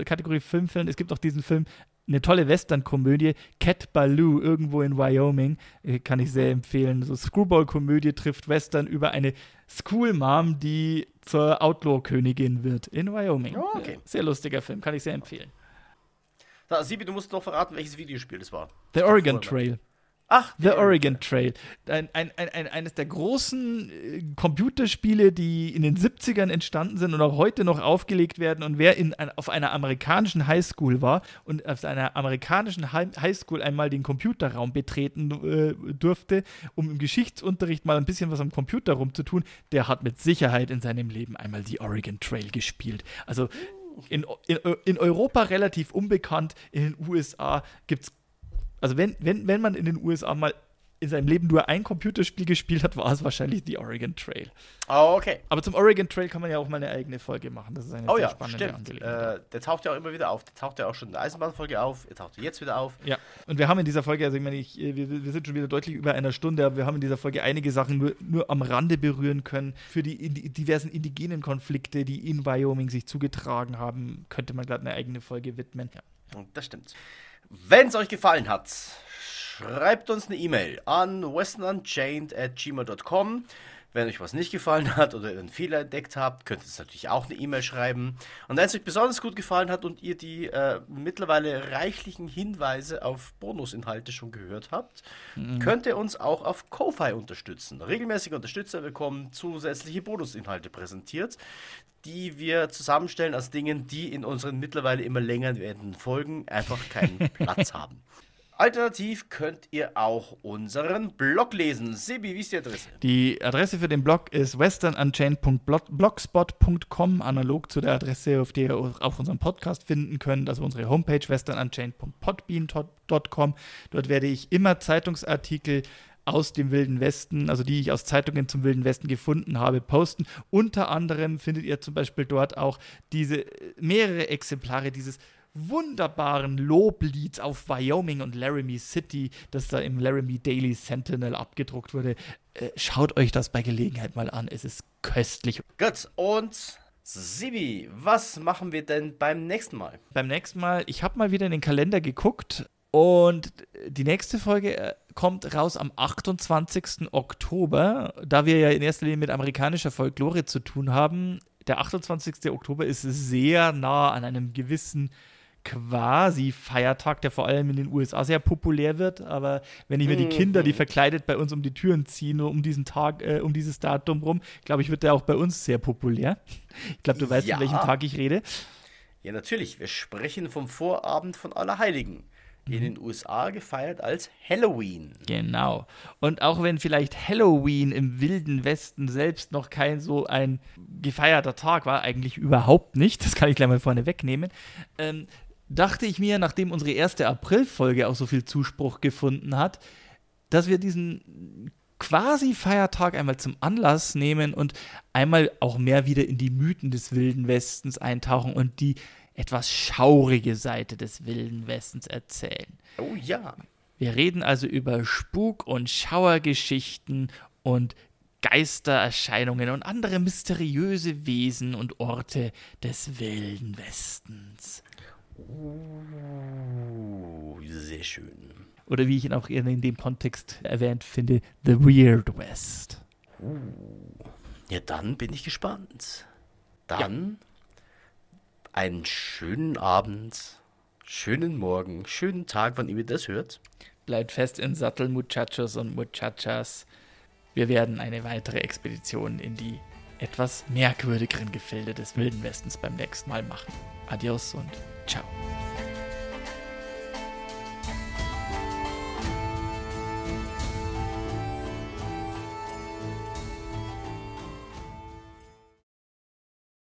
äh, Kategorie Filmfilm. Es gibt auch diesen Film, eine tolle Western-Komödie, Cat Baloo, irgendwo in Wyoming. Äh, kann ich sehr empfehlen. So Screwball-Komödie trifft Western über eine School-Mom, die zur Outlaw-Königin wird in Wyoming. Oh, okay. Sehr lustiger Film, kann ich sehr empfehlen. Da, Sibi, du musst noch verraten, welches Videospiel das war. The Oregon Trail. Ach, The Oregon Trail. Ein, ein, ein, eines der großen äh, Computerspiele, die in den 70ern entstanden sind und auch heute noch aufgelegt werden. Und wer in, auf einer amerikanischen Highschool war und auf einer amerikanischen Highschool einmal den Computerraum betreten äh, durfte, um im Geschichtsunterricht mal ein bisschen was am Computer rumzutun, der hat mit Sicherheit in seinem Leben einmal die Oregon Trail gespielt. Also in, in, in Europa relativ unbekannt, in den USA gibt es also wenn, wenn, wenn man in den USA mal in seinem Leben nur ein Computerspiel gespielt hat, war es wahrscheinlich The Oregon Trail. Oh, okay. Aber zum Oregon Trail kann man ja auch mal eine eigene Folge machen. Das ist eine oh, ja, spannende stimmt. Angelegenheit. Äh, der taucht ja auch immer wieder auf. Der taucht ja auch schon in der Eisenbahnfolge auf. Er taucht jetzt wieder auf. Ja. Und wir haben in dieser Folge, also ich meine, ich, äh, wir, wir, sind schon wieder deutlich über einer Stunde, aber wir haben in dieser Folge einige Sachen nur, nur am Rande berühren können. Für die in, diversen indigenen Konflikte, die in Wyoming sich zugetragen haben, könnte man gerade eine eigene Folge widmen. Ja. Das stimmt. Wenn es euch gefallen hat, schreibt uns eine E-Mail an westernunchained at gmail.com. Wenn euch was nicht gefallen hat oder ihr einen Fehler entdeckt habt, könnt ihr es natürlich auch eine E-Mail schreiben. Und wenn es euch besonders gut gefallen hat und ihr die äh, mittlerweile reichlichen Hinweise auf Bonusinhalte schon gehört habt, mhm. könnt ihr uns auch auf Ko-Fi unterstützen. Regelmäßige Unterstützer bekommen zusätzliche Bonusinhalte präsentiert, die wir zusammenstellen aus Dingen, die in unseren mittlerweile immer länger werdenden Folgen einfach keinen Platz haben. Alternativ könnt ihr auch unseren Blog lesen. Sebi, wie ist die Adresse? Die Adresse für den Blog ist westernunchained.blogspot.com, analog zu der Adresse, auf der ihr auch unseren Podcast finden könnt, also unsere Homepage westernunchained.podbean.com. Dort werde ich immer Zeitungsartikel aus dem Wilden Westen, also die ich aus Zeitungen zum Wilden Westen gefunden habe, posten. Unter anderem findet ihr zum Beispiel dort auch diese mehrere Exemplare dieses wunderbaren Loblied auf Wyoming und Laramie City, das da im Laramie Daily Sentinel abgedruckt wurde. Äh, schaut euch das bei Gelegenheit mal an, es ist köstlich. Gut, und Sibi, was machen wir denn beim nächsten Mal? Beim nächsten Mal, ich habe mal wieder in den Kalender geguckt und die nächste Folge äh, kommt raus am 28. Oktober. Da wir ja in erster Linie mit amerikanischer Folklore zu tun haben, der 28. Oktober ist sehr nah an einem gewissen quasi Feiertag, der vor allem in den USA sehr populär wird. Aber wenn ich mir die mhm. Kinder, die verkleidet bei uns um die Türen ziehen, um diesen Tag, äh, um dieses Datum rum, glaube ich, wird der auch bei uns sehr populär. Ich glaube, du weißt, ja. von welchem Tag ich rede. Ja, natürlich. Wir sprechen vom Vorabend von Allerheiligen in mhm. den USA gefeiert als Halloween. Genau. Und auch wenn vielleicht Halloween im wilden Westen selbst noch kein so ein gefeierter Tag war, eigentlich überhaupt nicht, das kann ich gleich mal vorne wegnehmen, ähm, dachte ich mir, nachdem unsere erste April-Folge auch so viel Zuspruch gefunden hat, dass wir diesen quasi Feiertag einmal zum Anlass nehmen und einmal auch mehr wieder in die Mythen des Wilden Westens eintauchen und die etwas schaurige Seite des Wilden Westens erzählen. Oh ja. Wir reden also über Spuk- und Schauergeschichten und Geistererscheinungen und andere mysteriöse Wesen und Orte des Wilden Westens. Uh, sehr schön. Oder wie ich ihn auch in dem Kontext erwähnt finde, The Weird West. Uh. ja, dann bin ich gespannt. Dann ja. einen schönen Abend, schönen Morgen, schönen Tag, wann ihr das hört. Bleibt fest im Sattel, Muchachos und Muchachas. Wir werden eine weitere Expedition in die etwas merkwürdigeren Gefilde des Wilden Westens beim nächsten Mal machen. Adios und Chow.